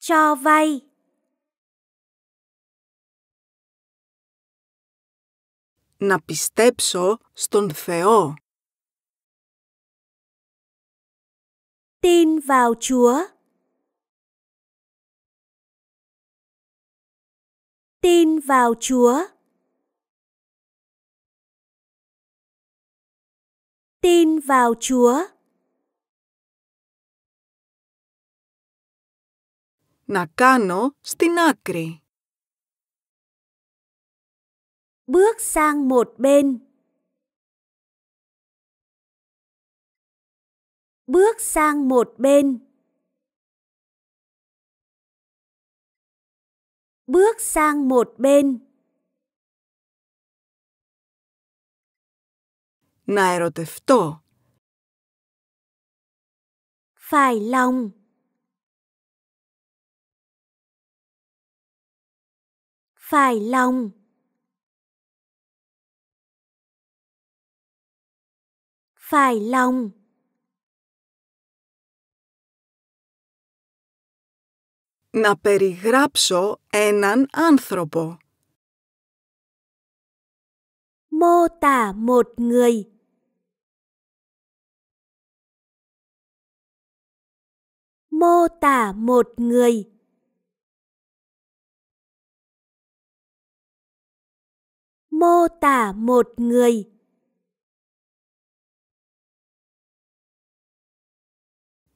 A: cho vay να πιστέψω στον Θεό. Tin vào Chúa. Tin vào Chúa. tin vào Chúa. Να κάνω στην άκρη. Bước sang một bên. Bước sang một bên. Bước sang một bên. να ερωτευτώ. Phải lòng. Phải Να περιγράψω έναν άνθρωπο. Mô tả một người. mô tả một người mô tả một người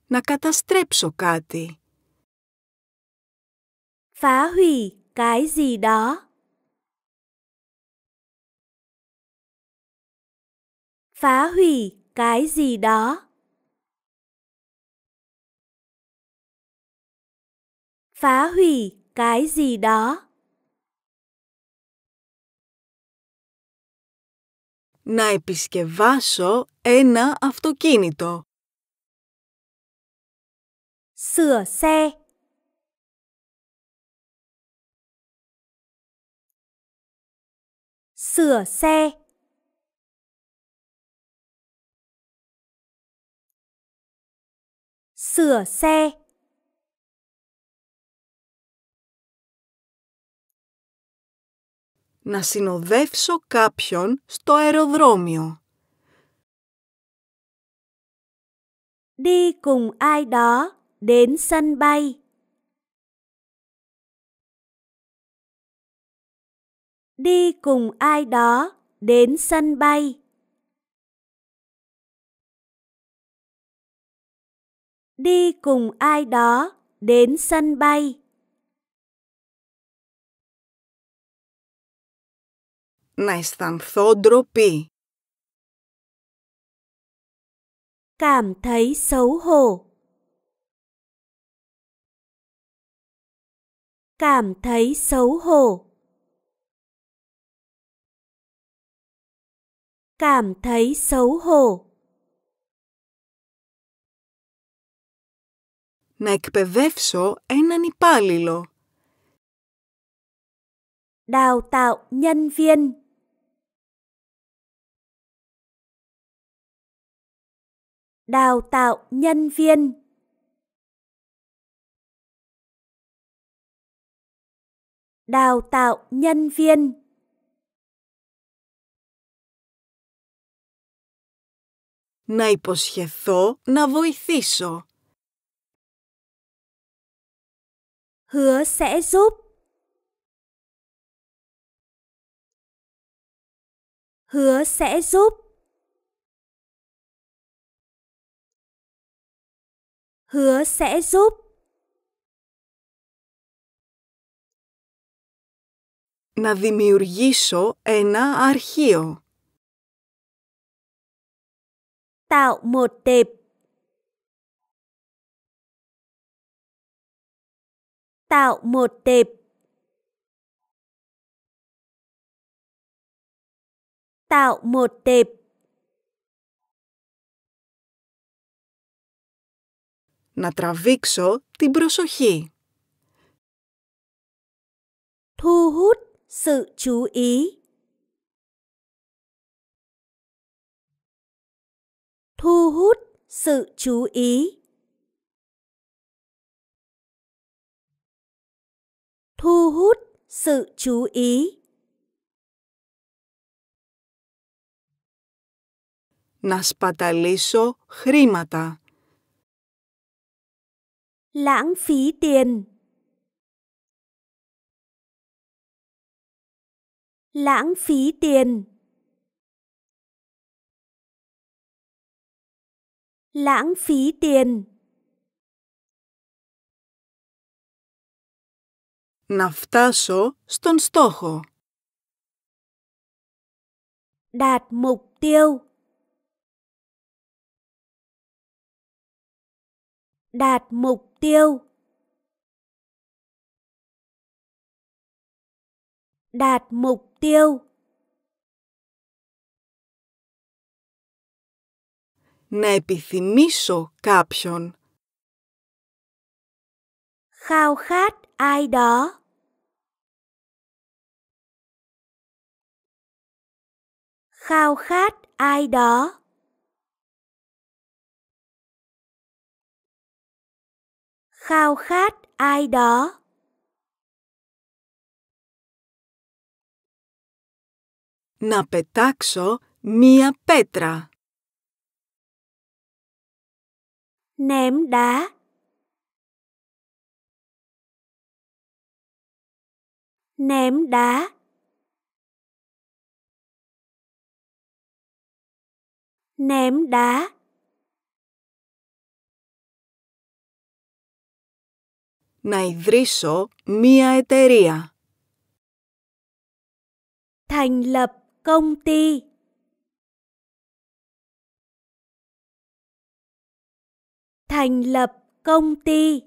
A: να καταστρέψω κάτι. Phá hủy cái gì đó. Phá hủy cái gì đó. phá hủy cái gì đó. Να επισκευάσω ένα αυτοκίνητο. Sửa xe. Sửa xe. Sửa xe. να συνοδεύσω κάποιον στο αεροδρόμιο. Đi cùng ai đó đến sân bay. Đi cùng ai đó đến sân bay. Đi cùng ai đó đến sân bay. να αισθανθώ ντροπή. Cảm thấy xấu hổ. Cảm thấy xấu hổ. Cảm thấy xấu hổ. να εκπαιδεύσω έναν υπάλληλο. Đào tạo nhân viên đào tạo nhân viên đào tạo nhân viên να υποσχεθώ να βοηθήσω. Hứa sẽ giúp. Hứa sẽ giúp. hứa sẽ giúp. Να δημιουργήσω ένα αρχείο. Tạo một tệp. Tạo một tệp. Tạo một tệp. να τραβήξω την προσοχή. Thu hút sự chú ý. Thu hút sự chú ý. Thu hút sự chú ý. Να σπαταλίσω χρήματα. lãng phí tiền lãng phí tiền lãng phí tiền να φτάσω στον στόχο đạt mục tiêu đạt mục tiêu đạt mục tiêu να επιθυμήσω κάποιον. Khao khát ai đó. Khao khát ai đó. khao khát ai đó να πετάξω μία πέτρα. Ném đá. Ném đá. Ném đá. να ιδρύσω μία εταιρεία. Thành lập công ty. Thành lập công ty.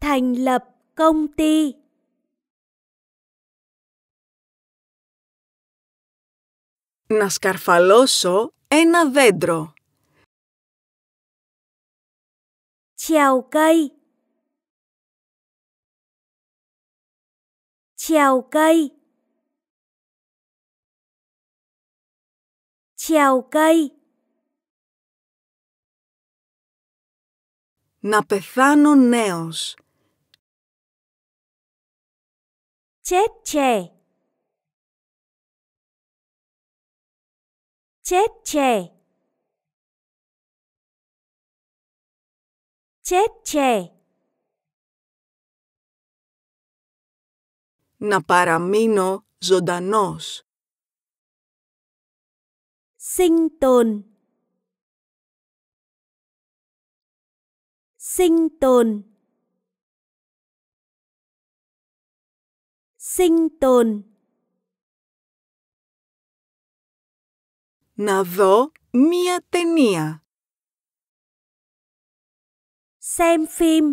A: Thành lập công ty. Να σκαρφαλώσω ένα δέντρο. trèo cây trèo cây trèo cây να πεθάνω νέος chết trẻ chết trẻ Να παραμείνω ζωντανός. Sinh tồn. Sinh Να δω μία ταινία. xem phim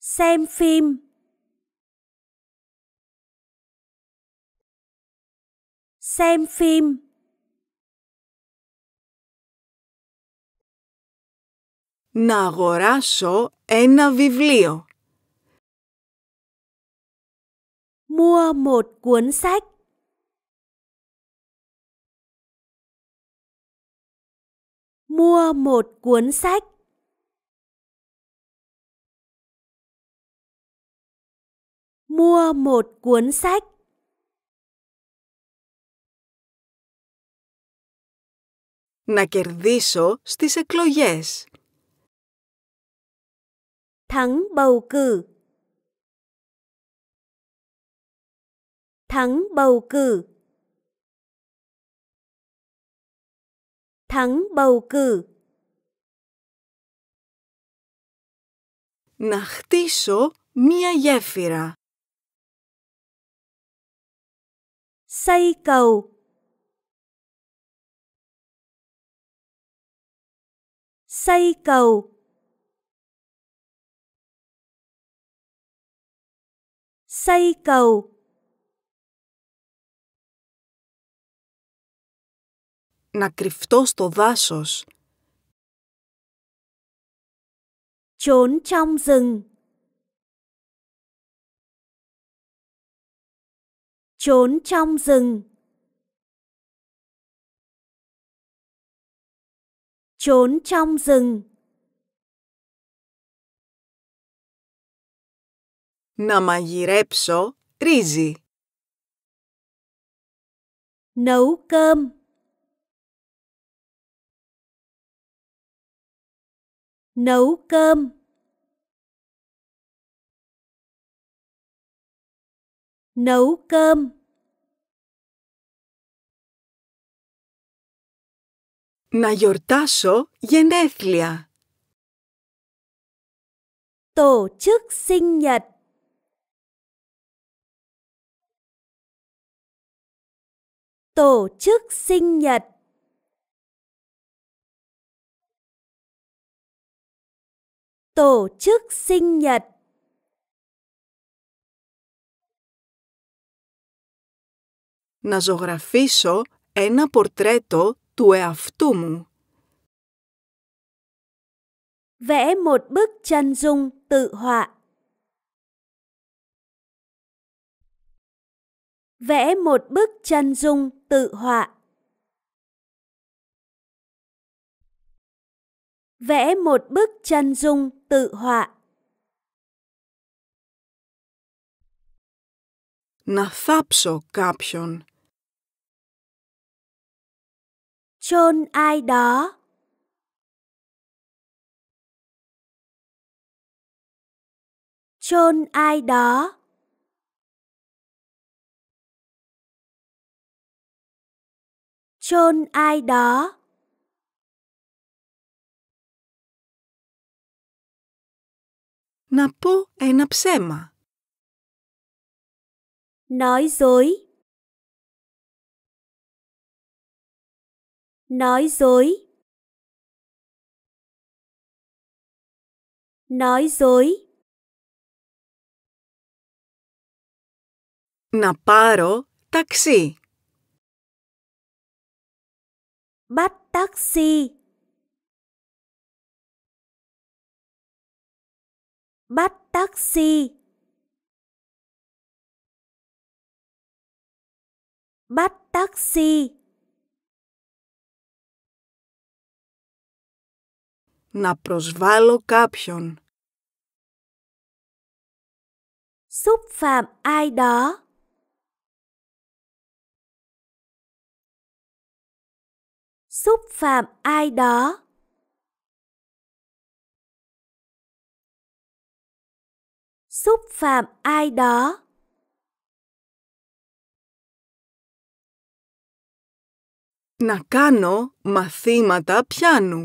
A: xem phim xem phim να αγοράσω ένα βιβλίο. Mua một cuốn sách. mua một cuốn sách mua một cuốn sách να κερδίσω στις εκλογές. Thắng bầu cử Thắng bầu cử thắng bầu cử. Να χτίσω μία γέφυρα. Xây cầu. Xây cầu. Xây cầu. να κρυφτώ στο δάσος. Trốn trong rừng. Trốn trong rừng. Trốn trong rừng. Να μαγειρέψω ρύζι. Nấu cơm. nấu cơm nấu cơm Να γιορτάσω γενέθλια. Tổ chức sinh nhật. Tổ chức sinh nhật. tổ chức sinh nhật
B: να ζωγραφίσω ένα πορτρέτο του εαυτού μου. Vẽ một bức chân dung tự họa.
A: Vẽ một bức chân dung tự họa. vẽ một bức chân dung tự họa. Να θάψω κάποιον. Chôn ai đó. Chôn ai đó. Chôn ai đó. να πω ένα ψέμα. Nói dối. Nói dối. Nói dối. Να πάρω ταξί. Bắt taxi. Bắt taxi. bắt taxi bắt taxi να προσβάλλω κάποιον xúc phạm ai đó xúc phạm ai đó xúc phạm ai đó να κάνω μαθήματα πιάνου.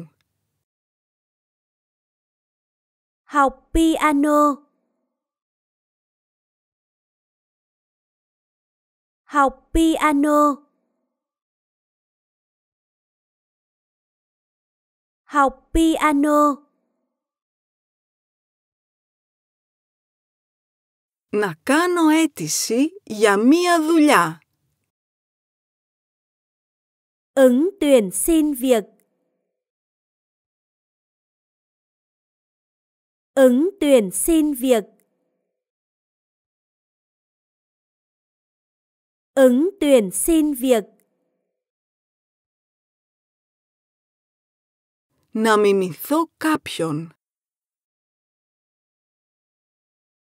A: Học piano. Học piano. Học piano. να κάνω αίτηση για μία δουλειά. Ứng tuyển xin việc. Ứng tuyển xin việc. Ứng tuyển xin việc. Να μιμηθώ κάποιον.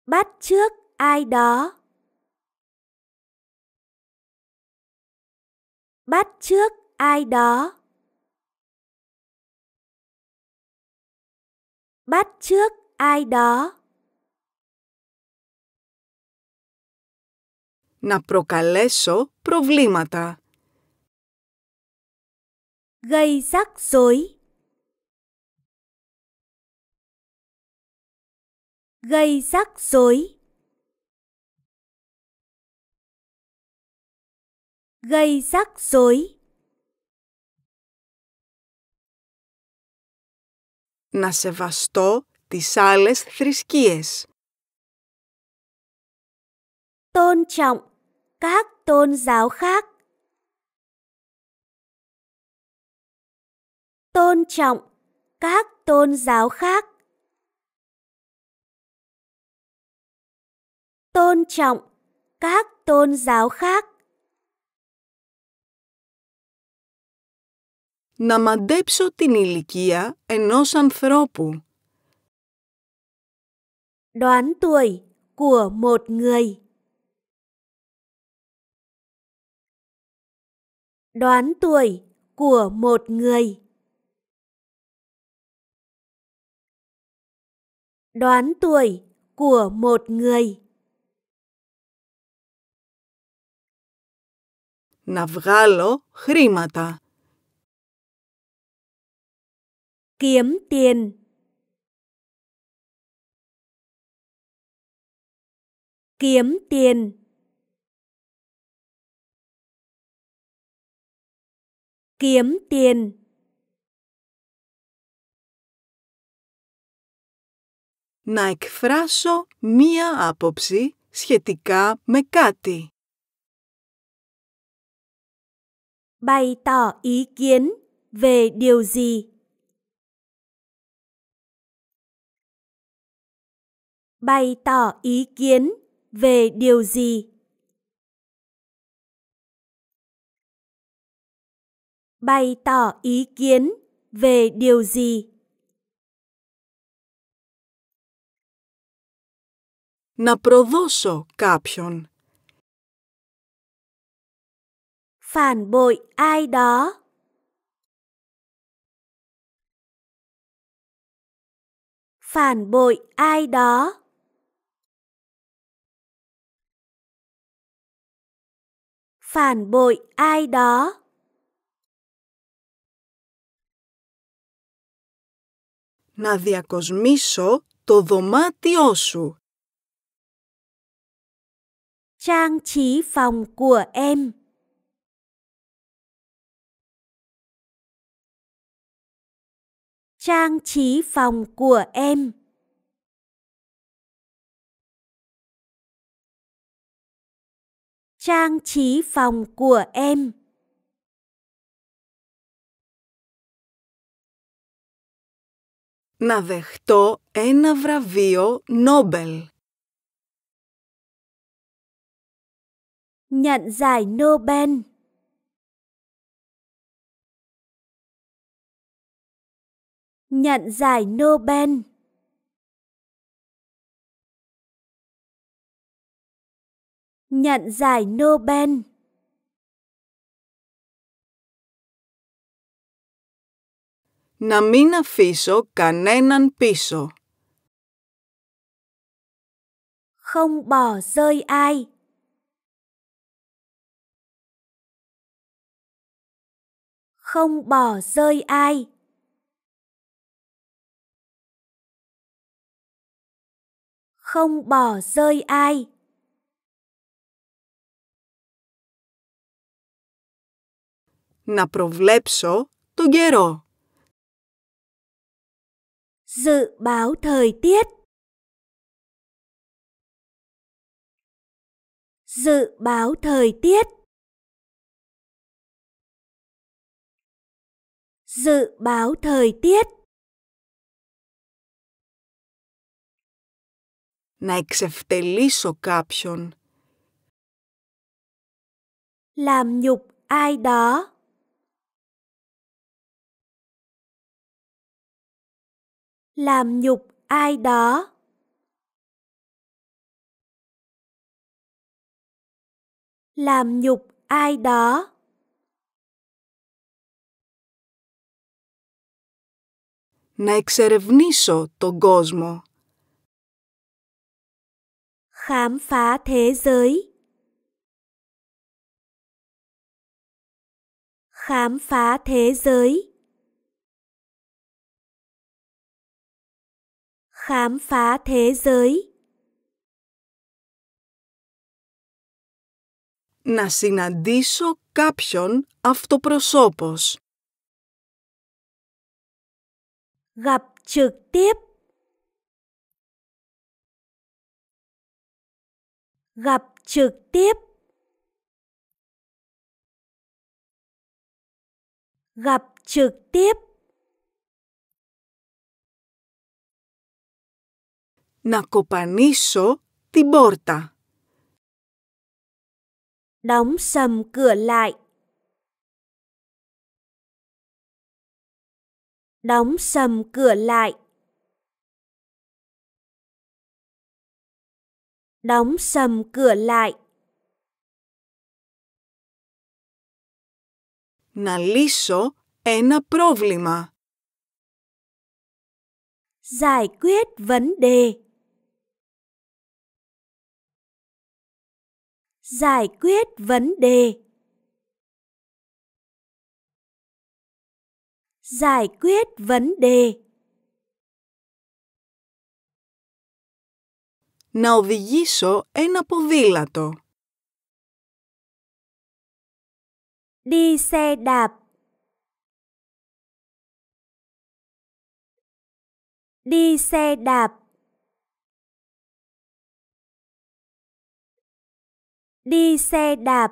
A: Bắt trước ai đó bắt trước ai đó bắt trước ai đó να προκαλέσω προβλήματα. Gây rắc rối. Gây rắc rối. gây rắc rối. Να σεβαστώ τις άλλες θρησκείες. Tôn trọng các tôn giáo khác. Tôn trọng các tôn giáo khác. Tôn trọng các tôn giáo khác. να μαντέψω την ηλικία ενός ανθρώπου. Đoán tuổi của một người. Đoán tuổi của một người. Đoán tuổi của một người. Να βγάλω χρήματα. Kiếm tiền Kiếm tiền Kiếm tiền Να εκφράσω
B: μία άποψη σχετικά με κάτι. Bày tỏ ý kiến về điều gì.
A: bày tỏ ý kiến về điều gì bày tỏ ý kiến về điều gì να προδώσω κάποιον. Phản bội ai đó. Phản bội ai đó. phản bội ai đó
B: να διακοσμήσω το δωμάτιό σου. Trang trí phòng của em.
A: Trang trí phòng của em. trang trí phòng của em να δεχτώ ένα βραβείο Νόμπελ. Nhận giải Nobel. Nhận giải Nobel. nhận giải Nobel. Να μην αφήσω κανέναν πίσω. Không bỏ rơi ai. Không bỏ rơi ai. Không bỏ rơi ai. να προβλέψω τον καιρό. Dự báo thời tiết Dự báo thời tiết Dự báo thời tiết Να εξευτελίσω κάποιον. Làm nhục ai đó. làm nhục ai đó làm nhục ai đó να εξερευνήσω τον κόσμο. Khám phá thế giới. Khám phá thế giới. khám phá thế giới. Να συναντήσω κάποιον αυτοπροσώπος. Gặp trực tiếp. Gặp trực tiếp. Gặp trực tiếp. να κοπανίσω την πόρτα. Đóng sầm cửa lại. Đóng sầm cửa lại. Đóng sầm cửa lại. Να λύσω ένα πρόβλημα. Giải quyết vấn đề. giải quyết vấn đề giải quyết vấn đề να οδηγήσω ένα ποδήλατο. Đi xe đạp. Đi xe đạp. đi xe đạp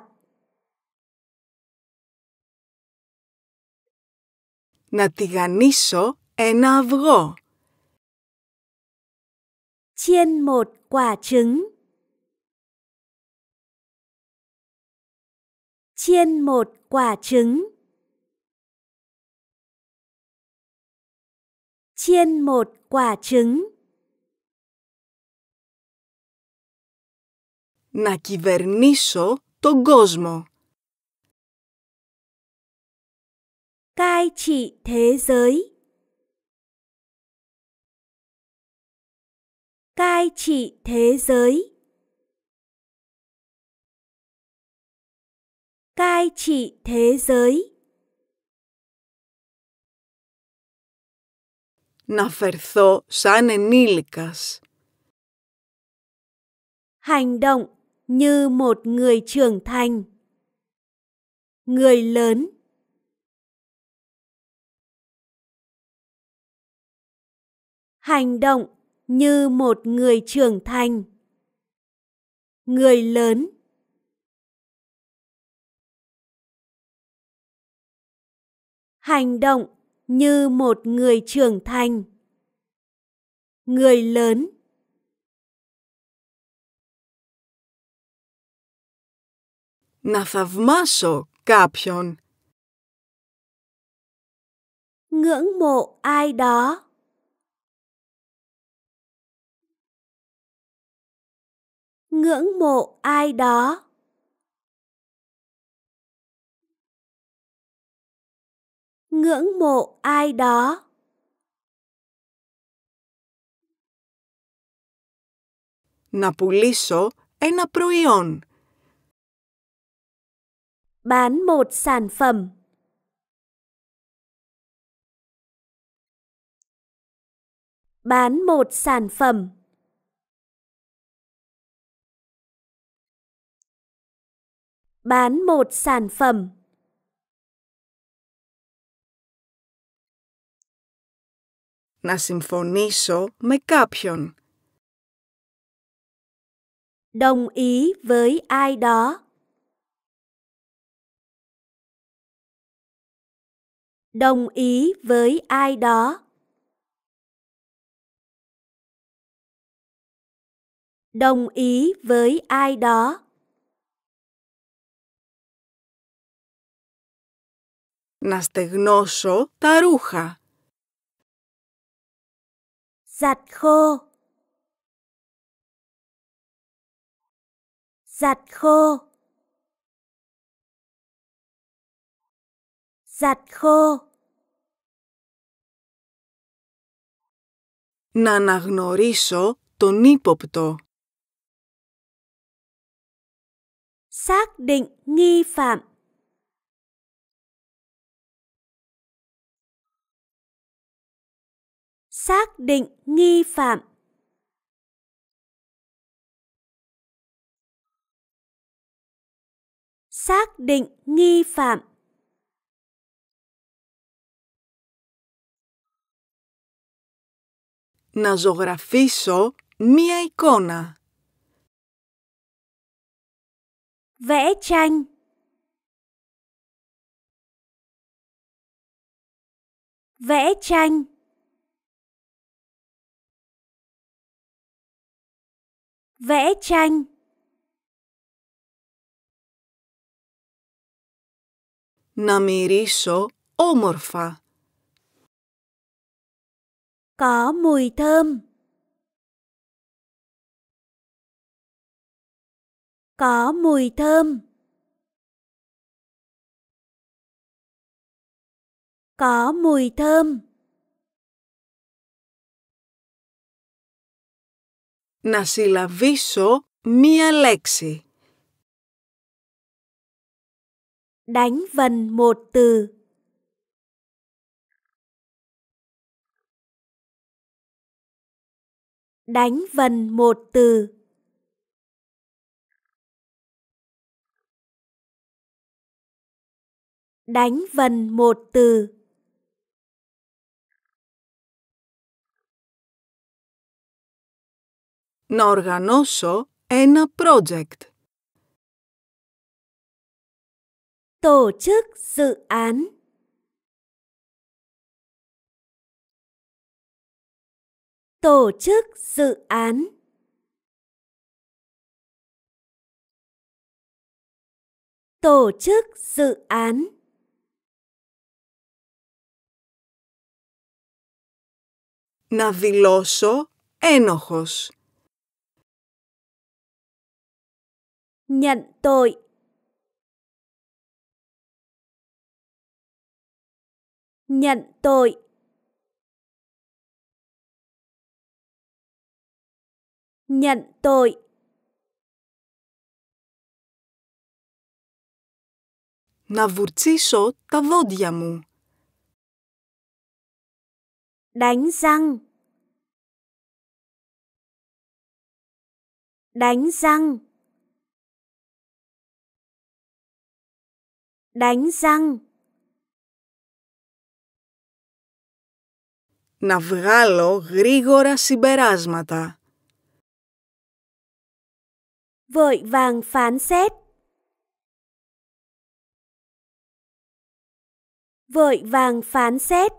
A: να τηγανίσω ένα αυγό. Chiên một quả trứng. Chiên một quả trứng. Chiên một quả trứng. να κυβερνήσω τον κόσμο. Cai trị thế giới. Cai trị thế giới. Cai
B: Να φερθώ σαν ενήλικας. Hành động như một người trưởng thành
A: người lớn hành động như một người trưởng thành người lớn hành động như một người trưởng thành người lớn να θαυμάσω κάποιον. Ngưỡng mộ ai đó. Ngưỡng mộ ai đó. Ngưỡng mộ ai đó. Να πουλήσω ένα προϊόν. bán một sản phẩm. Bán một sản phẩm. Bán một sản phẩm. Να συμφωνήσω με κάποιον. Đồng ý với ai đó. đồng ý với ai đó đồng ý với ai đó να στεγνώσω τα ρούχα. Giặt khô Giặt khô giặt khô. Να αναγνωρίσω τον ύποπτο. Xác định nghi phạm. Xác định nghi phạm. Xác định nghi phạm. να ζωγραφίσω μία εικόνα. Vẽ tranh. Vẽ tranh. Vẽ tranh. Να μυρίσω όμορφα. có mùi thơm. Có mùi thơm. Có mùi thơm. Να συλλαβήσω μία λέξη. Đánh vần một từ. đánh vần một từ đánh vần một từ να οργανώσω ένα project. Tổ chức dự án tổ chức dự án tổ chức dự án να δηλώσω ένοχος. Nhận tội Nhận tội Να βουρτσίσω τα δόντια μου. Đánh răng. Να βγάλω γρήγορα συμπεράσματα. vội vàng phán xét. Vội vàng phán xét.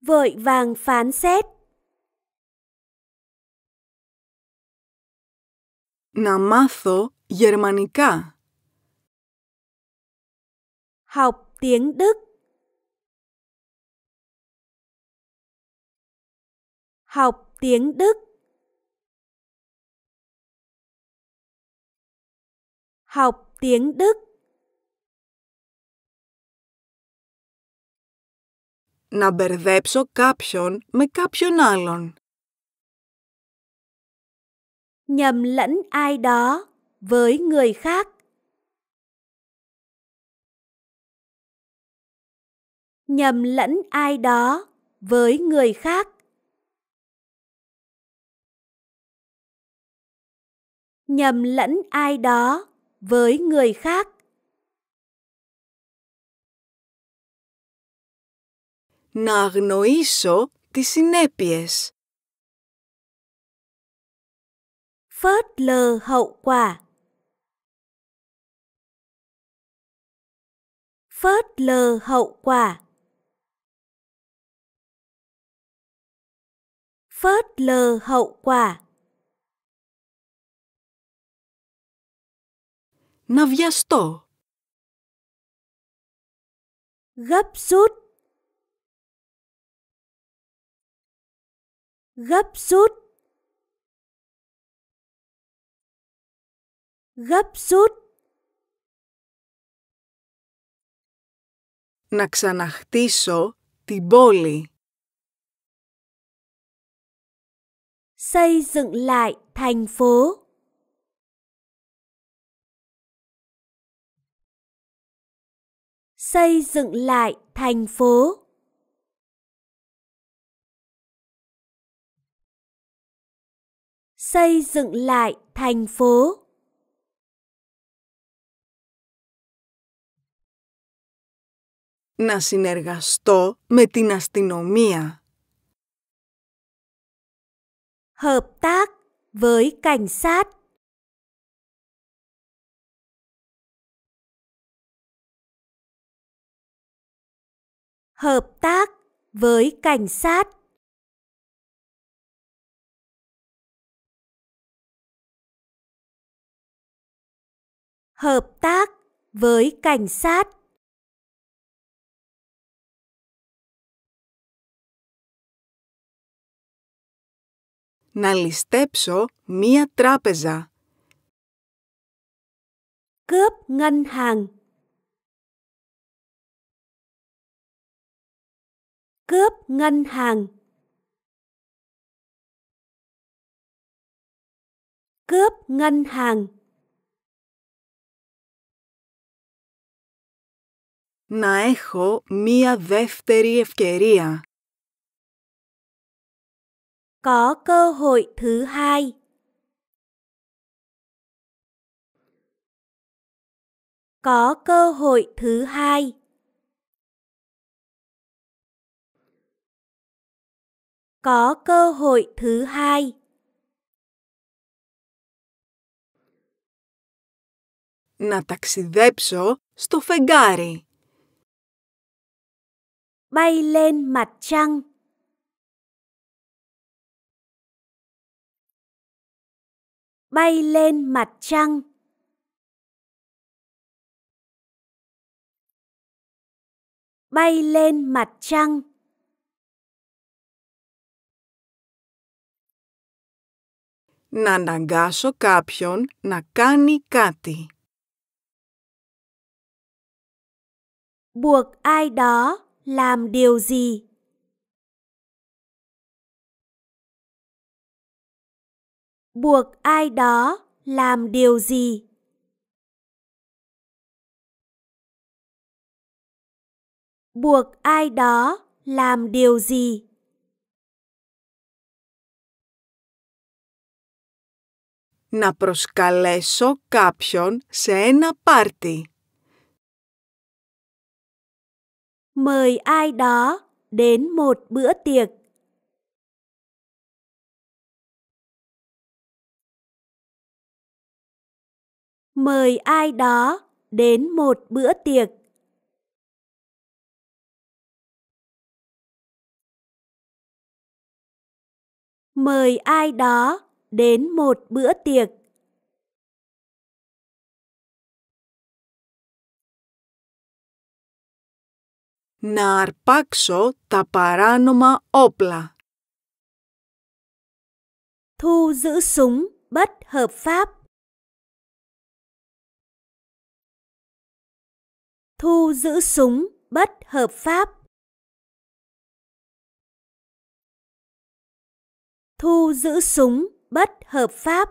A: Vội vàng phán xét. Να μάθω γερμανικά. Học tiếng Đức. Học tiếng Đức. Học tiếng Đức. Να μπερδέψω κάποιον με κάποιον άλλον. Nhầm lẫn ai đó với người khác. Nhầm lẫn ai đó với người khác. nhầm lẫn ai đó với người khác. Να αγνοήσω τις συνέπειες. Phớt lờ hậu quả. Phớt lờ hậu quả. Phớt lờ hậu quả. να βιαστώ. Gấp rút Gấp rút Gấp rút Να ξαναχτίσω την πόλη. Xây dựng lại thành phố. xây dựng lại thành phố xây dựng lại thành phố
B: να συνεργαστώ με την αστυνομία. Hợp tác với cảnh sát
A: hợp tác với cảnh sát. Hợp tác với cảnh sát. Να ληστέψω μία τράπεζα. Cướp ngân hàng. cướp ngân hàng cướp ngân hàng να έχω μία δεύτερη ευκαιρία. Có cơ hội thứ hai. Có cơ hội thứ hai. có cơ hội thứ hai. Να ταξιδέψω στο φεγγάρι. Bay lên mặt trăng. Bay lên mặt trăng. Bay lên mặt trăng. να αναγκάσω κάποιον να κάνει κάτι. Buộc ai đó làm điều gì? Buộc ai đó làm điều gì? Buộc ai đó làm điều gì? να προσκαλέσω
B: κάποιον σε ένα πάρτι. Mời ai đó đến một bữa tiệc.
A: Mời ai đó đến một bữa tiệc. Mời ai đó đến một bữa tiệc.
B: Να αρπάξω τα παράνομα όπλα. Thu giữ súng bất hợp pháp.
A: Thu giữ súng bất hợp pháp. Thu giữ súng bất hợp pháp.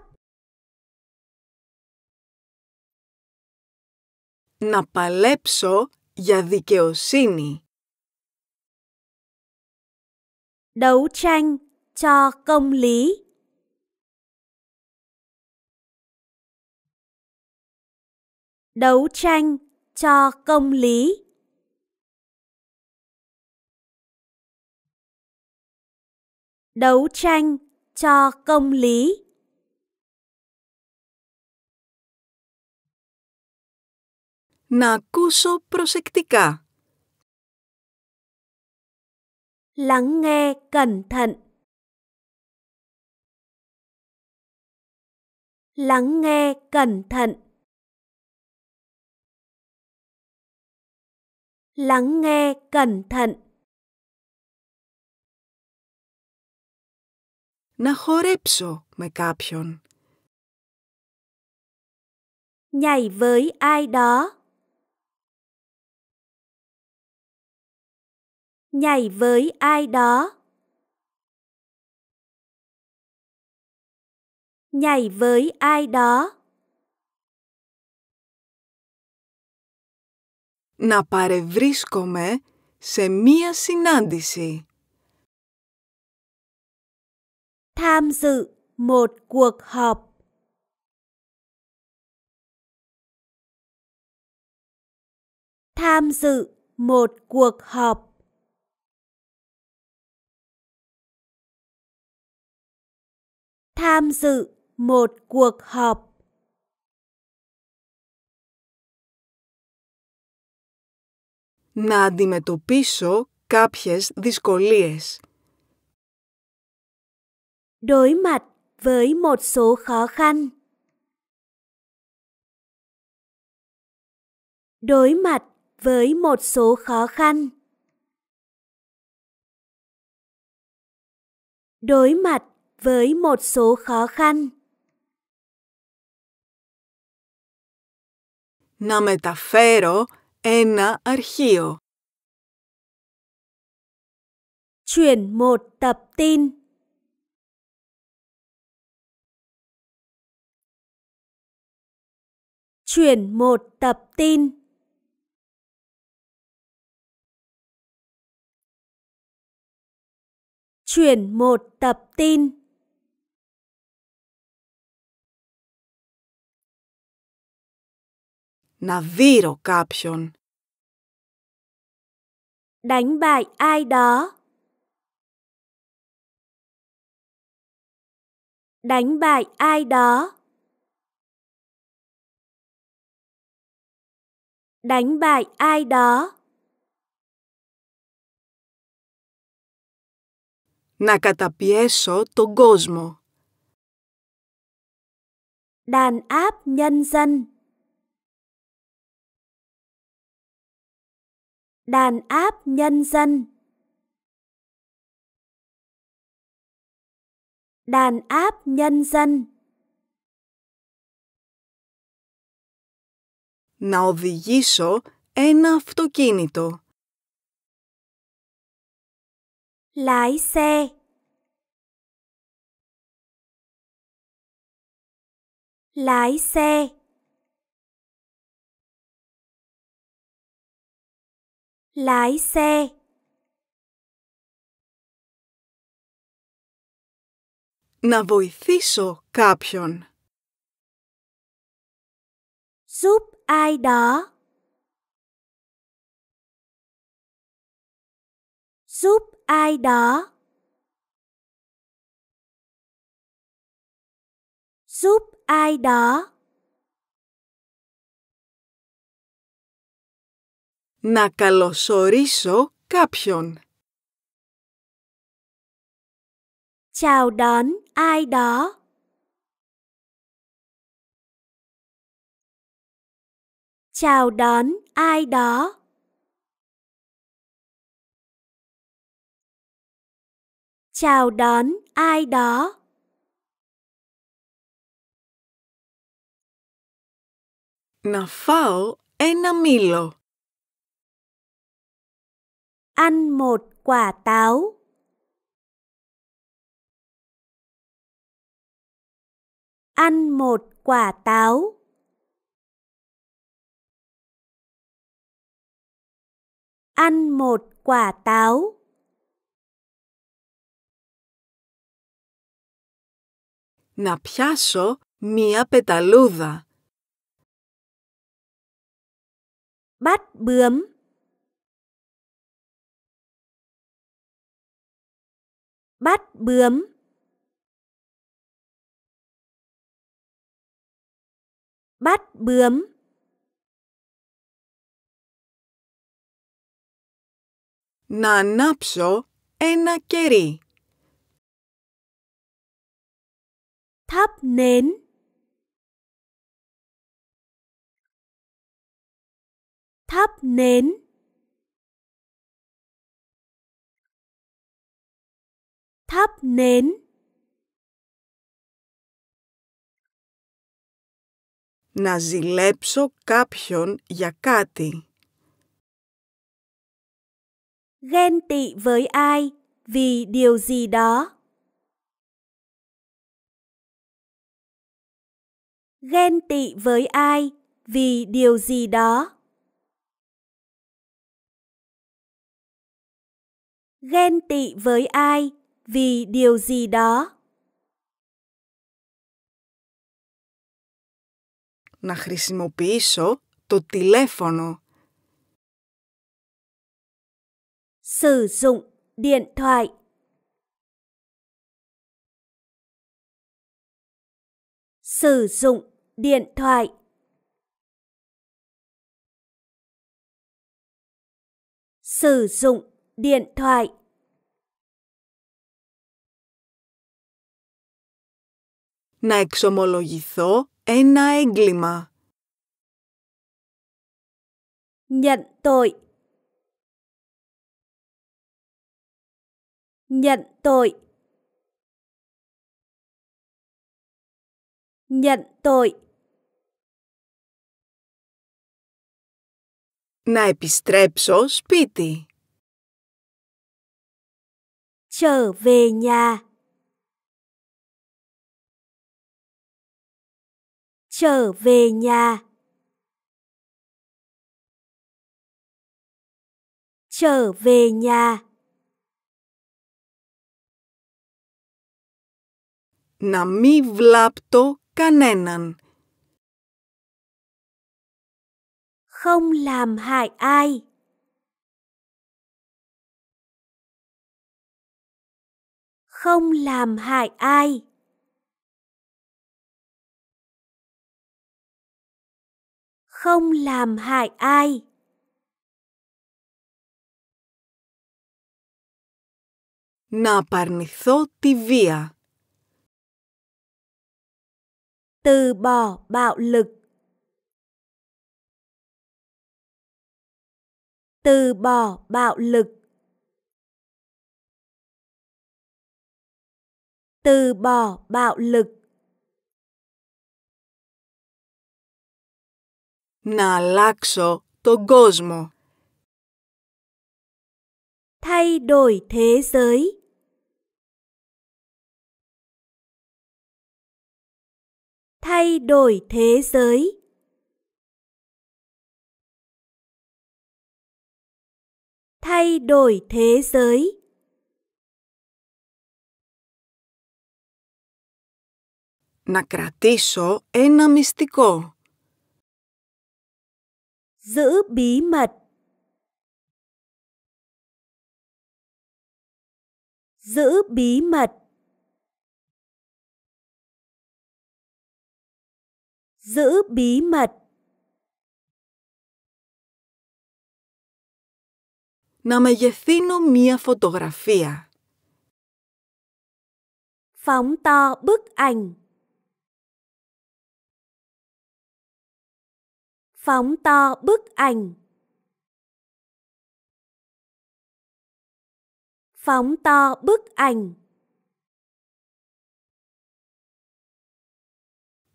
A: Να παλέψω για δικαιοσύνη. Đấu tranh cho công lý. Đấu tranh cho công lý. Đấu tranh cho công lý. Να ακούσω προσεκτικά. Lắng nghe cẩn thận. Lắng nghe cẩn thận. Lắng nghe cẩn thận. να χορέψω με κάποιον. Nhảy với ai đó. Nhảy với ai đó. Nhảy với ai đó. Να παρευρίσκομαι σε μία συνάντηση. tham dự một cuộc họp tham dự một cuộc họp tham dự một cuộc họp να
B: αντιμετωπίσω κάποιες δυσκολίες đối mặt với một số khó khăn
A: đối mặt với một số khó khăn đối mặt với một số khó khăn
B: να μεταφέρω ένα αρχείο.
A: Chuyển một tập tin Chuyển một tập tin. Chuyển một tập tin. Να βύρω κάποιον. Đánh bại ai đó. Đánh bại ai đó. đánh bại ai đó. Να καταπιέσω τον κόσμο. Đàn áp nhân dân. Đàn áp nhân dân. Đàn áp nhân dân. να οδηγήσω ένα αυτοκίνητο. Λάι xe. Λάι Να βοηθήσω κάποιον. σούπ. ai đó giúp ai đó giúp ai đó να καλωσορίσω κάποιον. Chào đón ai đó. chào đón ai đó chào đón ai đó Να φάω ένα μήλο. Ăn một quả táo. Ăn một quả táo. ăn một quả táo. Να πιάσω μία πεταλούδα. Bắt bướm. Bắt bướm. Bắt bướm. να ανάψω ένα κερί. Thắp nến Thắp nến Thắp nến Να
B: ζηλέψω κάποιον για κάτι ghen tị với ai vì điều gì đó
A: ghen tị với ai vì điều gì đó ghen tị với ai vì điều gì đó να χρησιμοποιήσω το τηλέφωνο sử dụng điện thoại sử dụng điện thoại sử dụng điện thoại να εξομολογηθώ ένα έγκλημα. Nhận tội nhận tội nhận tội να επιστρέψω σπίτι. Trở về nhà. Trở về nhà. Trở về nhà. να μη βλάπτω κανέναν. Không làm hại ai. Không làm hại ai. Không làm hại ai. Να απαρνηθώ τη βία. từ bỏ bạo lực từ bỏ bạo lực từ bỏ bạo lực να αλλάξω τον κόσμο thay đổi thế giới thay đổi thế giới thay đổi thế giới να κρατήσω ένα μυστικό. Giữ bí mật. Giữ bí mật. giữ bí mật. Να μεγεθύνω μία φωτογραφία. Phóng to bức ảnh. Phóng to bức ảnh. Phóng to bức ảnh.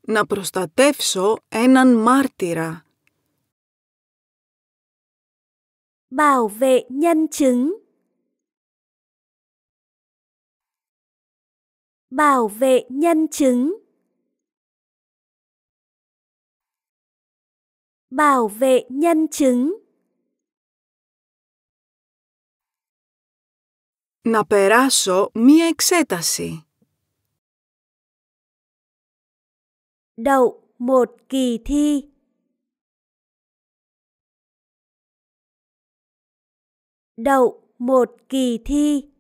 A: να προστατεύσω έναν μάρτυρα. Bảo vệ nhân chứng. Bảo vệ nhân chứng. Bảo vệ nhân chứng. Να περάσω μία εξέταση. đậu một kỳ thi đậu một kỳ thi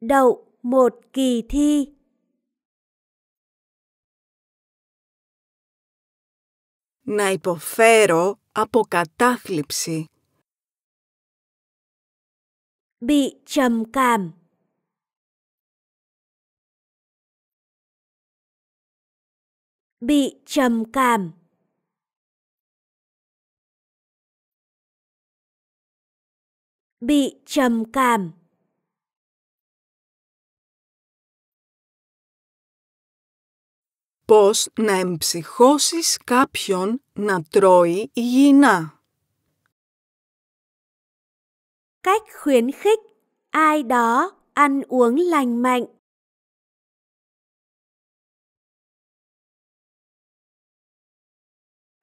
A: đậu một kỳ thi να υποφέρω από κατάθλιψη. Bị trầm cảm bị trầm cảm bị trầm cảm
B: Πώς να εμψυχώσεις κάποιον να τρώει υγιεινά. Cách khuyến
A: khích ai đó ăn uống lành mạnh.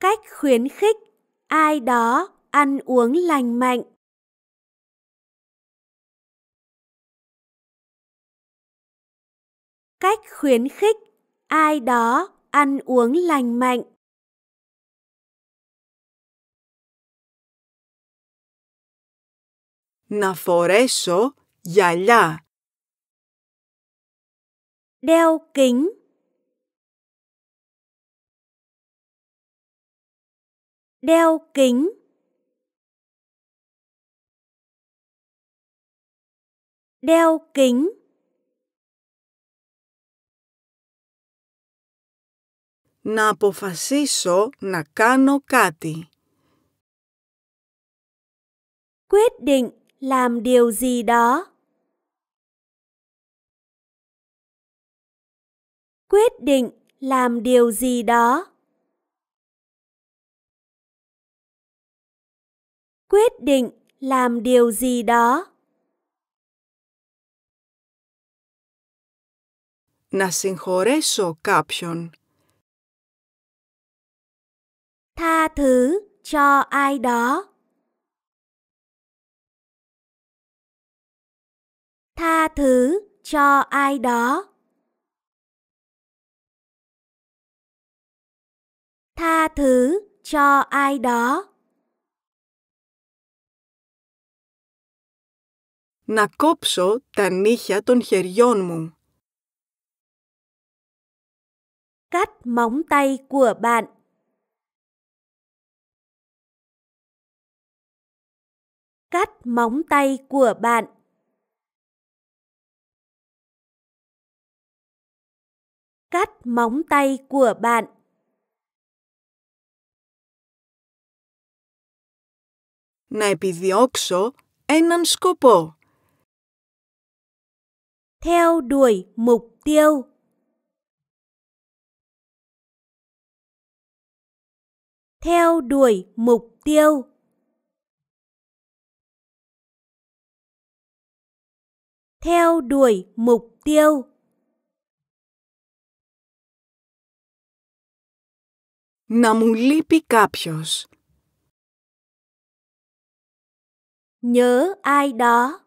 A: cách khuyến khích ai đó ăn uống lành mạnh cách khuyến khích ai đó ăn uống lành mạnh να φορέσω γυαλιά. Đeo kính đeo kính đeo kính να αποφασίσω να κάνω κάτι. Quyết định làm điều gì đó. Quyết định làm điều gì đó. quyết định làm điều gì đó. Να συγχωρέσω κάποιον. Tha thứ cho ai đó. Tha thứ cho ai đó. Tha thứ cho ai đó.
B: να κόψω τα νύχια των χεριών μου. Κάτ móng tay của bạn.
A: Cắt móng tay của bạn. Cắt móng tay của bạn. Να επιδιώξω έναν σκοπό. theo đuổi mục tiêu theo đuổi mục tiêu theo đuổi mục tiêu Να μου λείπει κάποιος. Nhớ ai đó.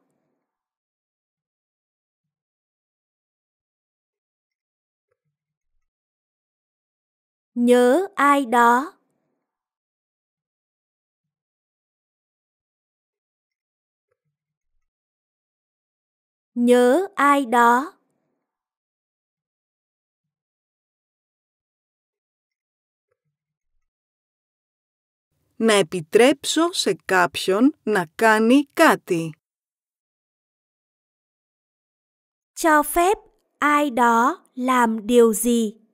A: nhớ ai đó nhớ ai đó
B: να επιτρέψω σε κάποιον να κάνει κάτι. Cho phép ai đó làm
A: điều gì.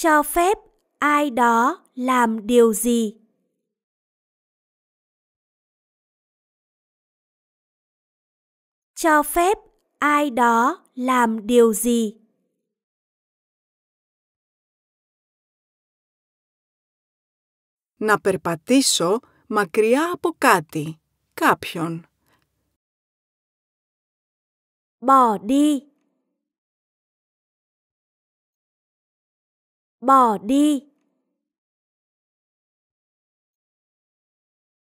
A: cho phép ai đó làm điều gì cho phép ai đó làm điều gì να περπατήσω μακριά από κάτι, κάποιον. Bỏ đi bỏ đi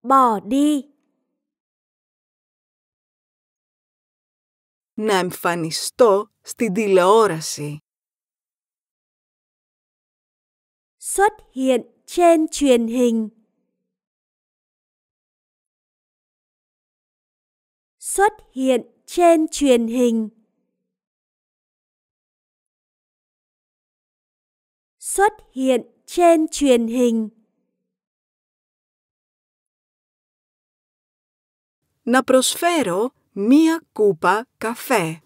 A: bỏ đi
B: να εμφανιστώ στην τηλεόραση. Xuất hiện trên truyền hình.
A: Xuất hiện trên truyền hình. xuất hiện trên truyền hình. Να προσφέρω μία κούπα καφέ.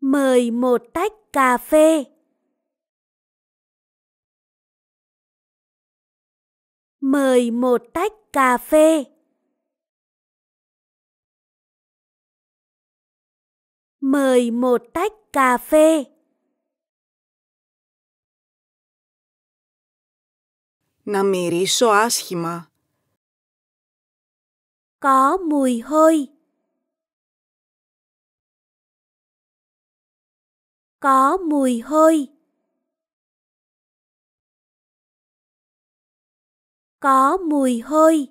A: Mời một tách cà phê. Mời một tách cà phê. Mời một tách cà phê. να μυρίσω άσχημα. Có mùi hôi. Có mùi hôi. hôi.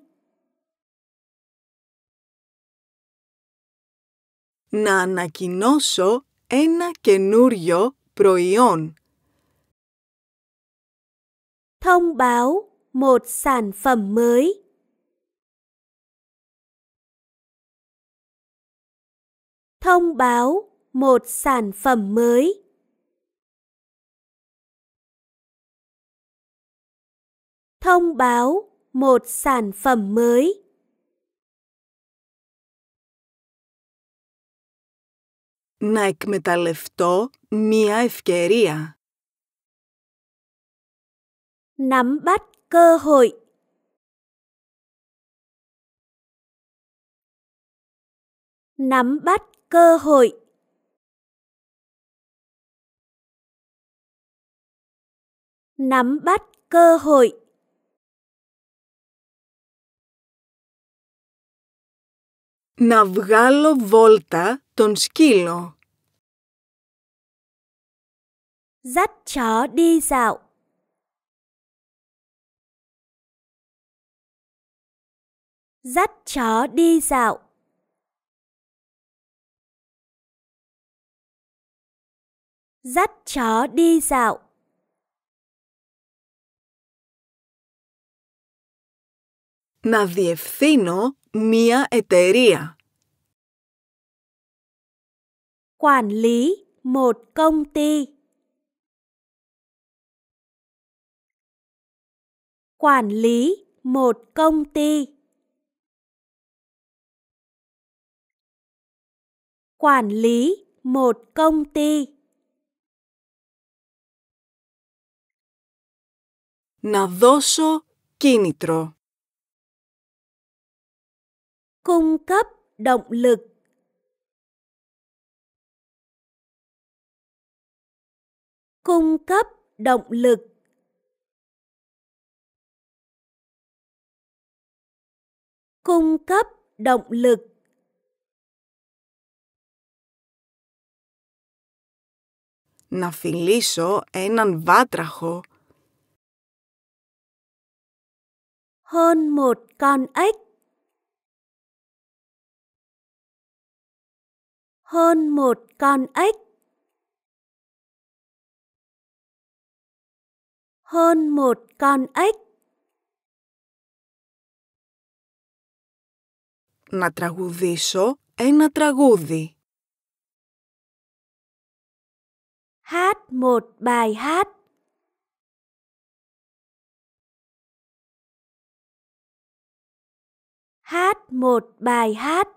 A: Να ανακοινώσω ένα καινούριο προϊόν. thông báo một sản phẩm mới thông báo một sản phẩm mới thông báo một sản phẩm mới να εκμεταλλευτώ μία ευκαιρία nắm bắt cơ hội nắm bắt cơ hội nắm bắt cơ hội Να βγάλω βόλτα τον σκύλο. Dắt chó đi dạo. Dắt chó đi dạo. Dắt chó đi dạo. να διευθύνω μία εταιρεία. Quản lý một công ty. Quản lý một công ty. quản lý một công ty να δώσω κίνητρο cung cấp động lực cung cấp động lực cung cấp động lực να φιλήσω έναν βάτραχο. Hơn một con ếch. Hơn một con ếch. Hơn một con ếch. Να τραγουδήσω ένα τραγούδι. Hát một bài hát. Hát một bài hát.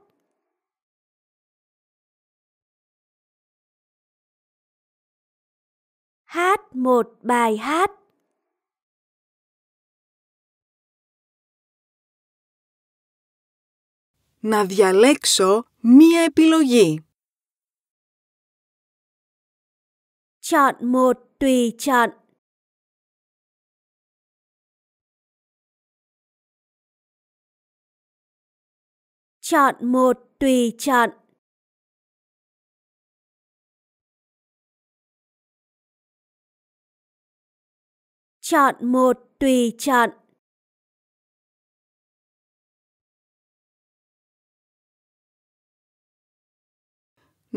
A: Hát một bài hát. Να διαλέξω μία επιλογή. Chọn một tùy chọn. Chọn một tùy chọn. Chọn một tùy chọn.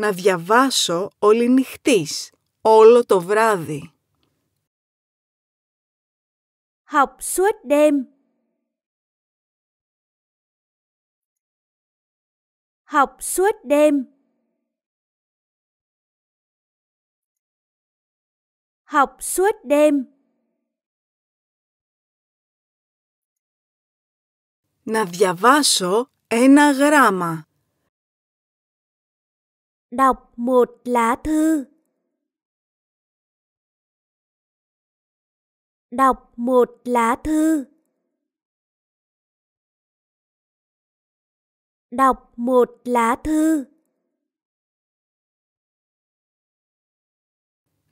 A: Να διαβάσω όλη νυχτής. όλο το βράδυ. Học suốt đêm. Học suốt đêm. Học suốt đêm. Να διαβάσω ένα γράμμα. Đọc một lá thư. đọc một lá thư đọc một lá thư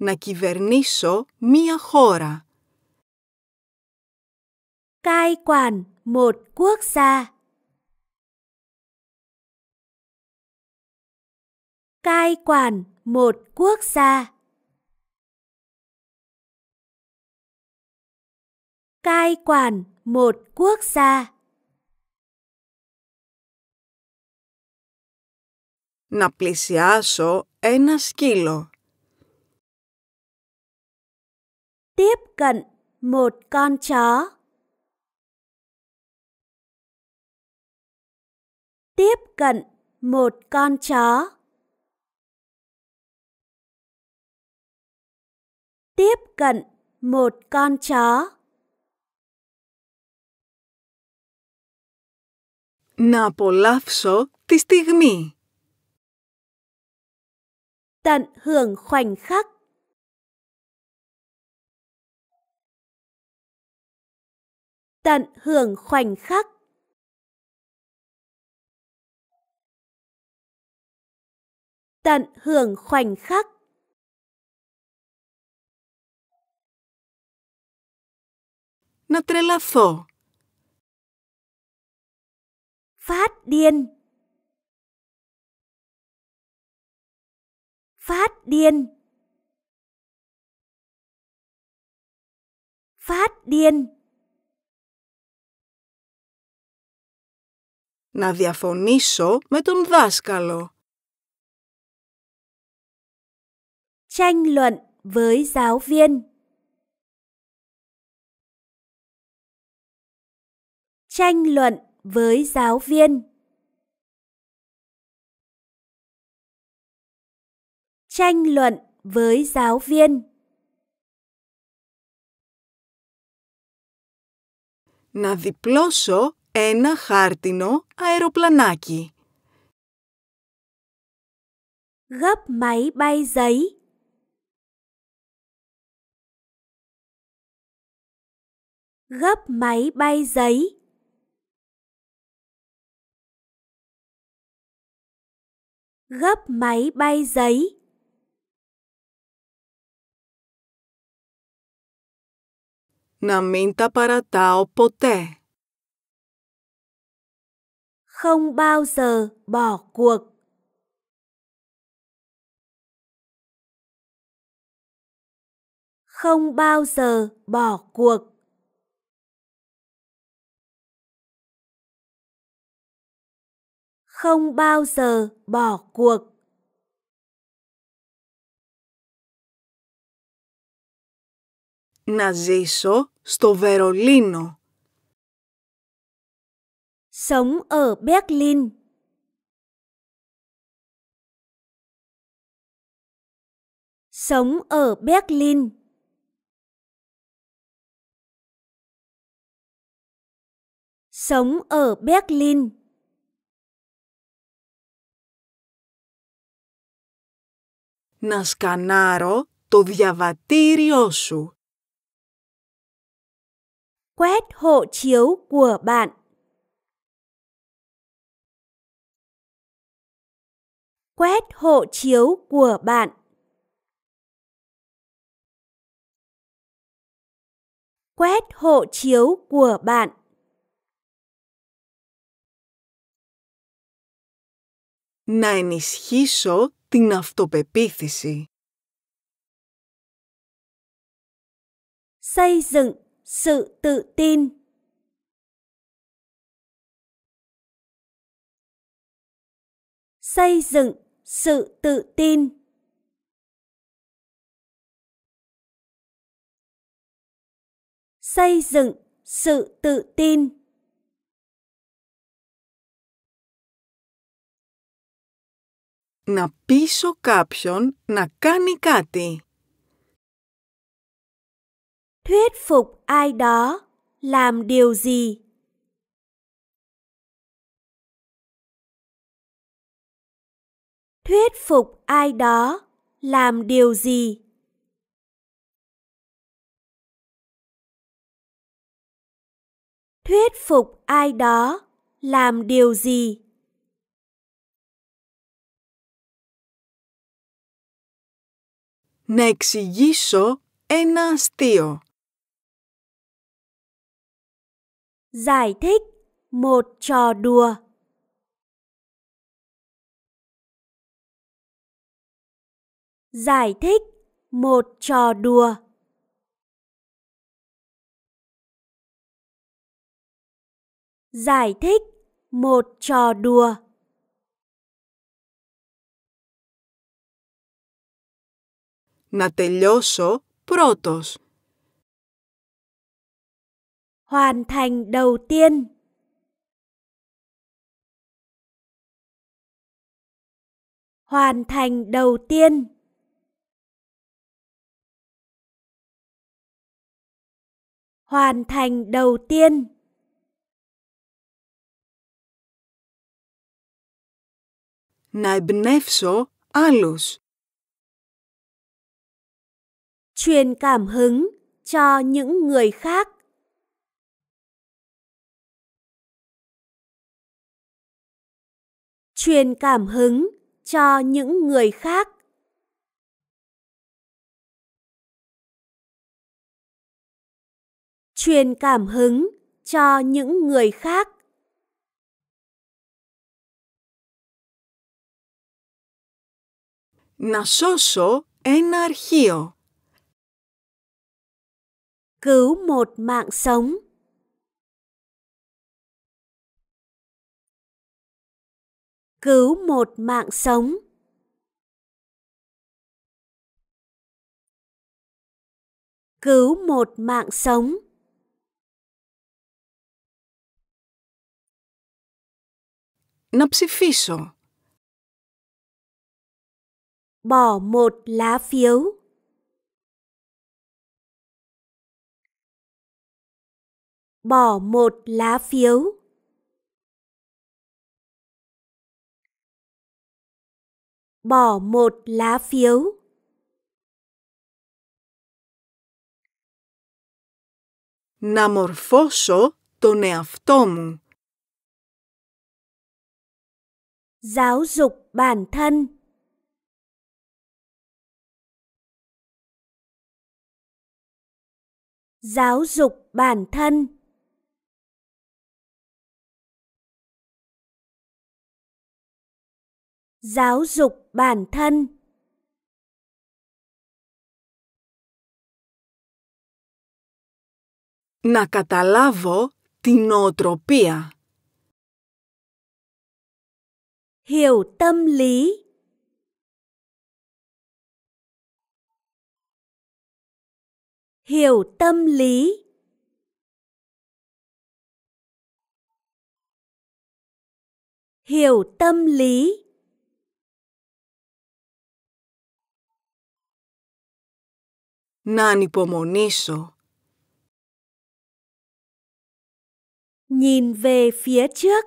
A: να κυβερνήσω μία χώρα. Cai quản một quốc gia. Cai quản một quốc gia.
B: cai quản một quốc gia. Να πλησιάσω ένα σκύλο.
A: Tiếp cận một con chó. Tiếp cận một con chó. Tiếp cận một con chó. να απολαύσω τη στιγμή. Tận hưởng khoảnh khắc. Tận hưởng khoảnh khắc. Tận hưởng khoảnh khắc. Να τρελαθώ. Phát điên. Phát điên. Phát điên. Να διαφωνήσω με τον δάσκαλο. Tranh luận với giáo viên. Tranh luận với giáo viên. Tranh luận
B: với giáo viên. Να διπλώσω ένα χάρτινο αεροπλανάκι. Gấp máy bay giấy.
A: Gấp máy bay giấy. gấp máy bay giấy Να μην τα παρατάω ποτέ. Không bao giờ bỏ cuộc. Không bao giờ bỏ cuộc. không bao giờ bỏ cuộc να ζήσω στο Βερολίνο. Sống ở Berlin. Sống ở Berlin. Sống ở Berlin. να σκανάρω το διαβατήριό σου. Quét hộ chiếu của bạn. Quét hộ chiếu của bạn. Quét hộ chiếu của bạn. Να ενισχύσω την αυτοπεποίθηση. Xây dựng sự tự tin. Xây dựng sự tự tin. Xây dựng sự tự tin. να πείσω κάποιον να κάνει κάτι. Thuyết phục ai đó làm điều gì? Thuyết phục ai đó làm điều gì? Thuyết phục ai đó làm điều gì? να εξηγήσω ένα αστείο. Giải thích một trò đùa. Giải thích một trò đùa. Giải thích một trò đùa. να τελειώσω πρώτος. Hoàn thành đầu tiên. Hoàn thành đầu tiên. Hoàn thành đầu tiên. Να εμπνεύσω άλλους truyền cảm hứng cho những người khác truyền cảm hứng cho những người khác truyền cảm hứng cho những người khác να σώσω ένα αρχείο cứu một mạng sống. Cứu một mạng sống. Cứu một mạng sống. Να ψηφίσω. Bỏ một lá phiếu. bỏ một lá phiếu bỏ một lá phiếu να μορφώσω τον εαυτό μου. Giáo dục bản thân Giáo dục bản thân giáo dục bản thân να καταλάβω την νοοτροπία. Hiểu tâm lý Hiểu tâm lý Hiểu tâm lý να ανυπομονήσω. Nhìn về phía trước.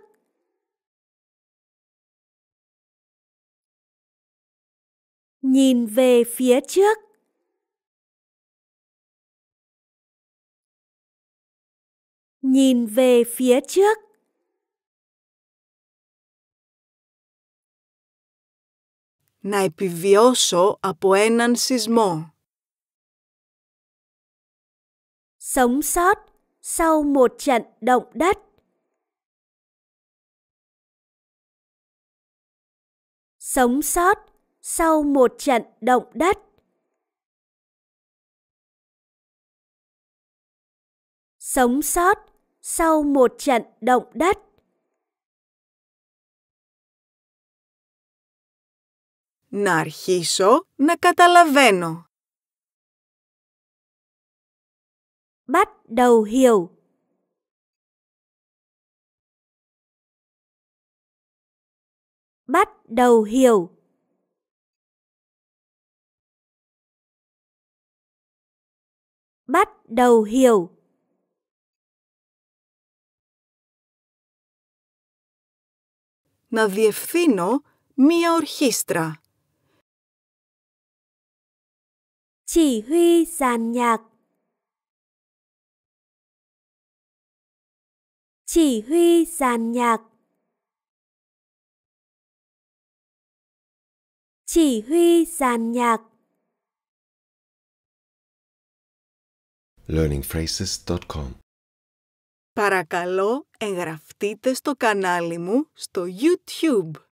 A: Nhìn về phía trước. Nhìn về phía trước.
B: να επιβιώσω από έναν σεισμό.
A: sống sót sau một trận động đất. Sống sót sau một trận động đất. Sống sót sau một trận động đất. Να αρχίσω να καταλαβαίνω. bắt đầu hiểu bắt đầu hiểu bắt đầu hiểu να διευθύνω μία ορχήστρα. Chỉ huy giàn nhạc Chỉ huy giàn nhạc Chỉ huy giàn nhạc learningphrases.com
B: Παρακαλώ εγγραφτείτε στο κανάλι μου στο YouTube.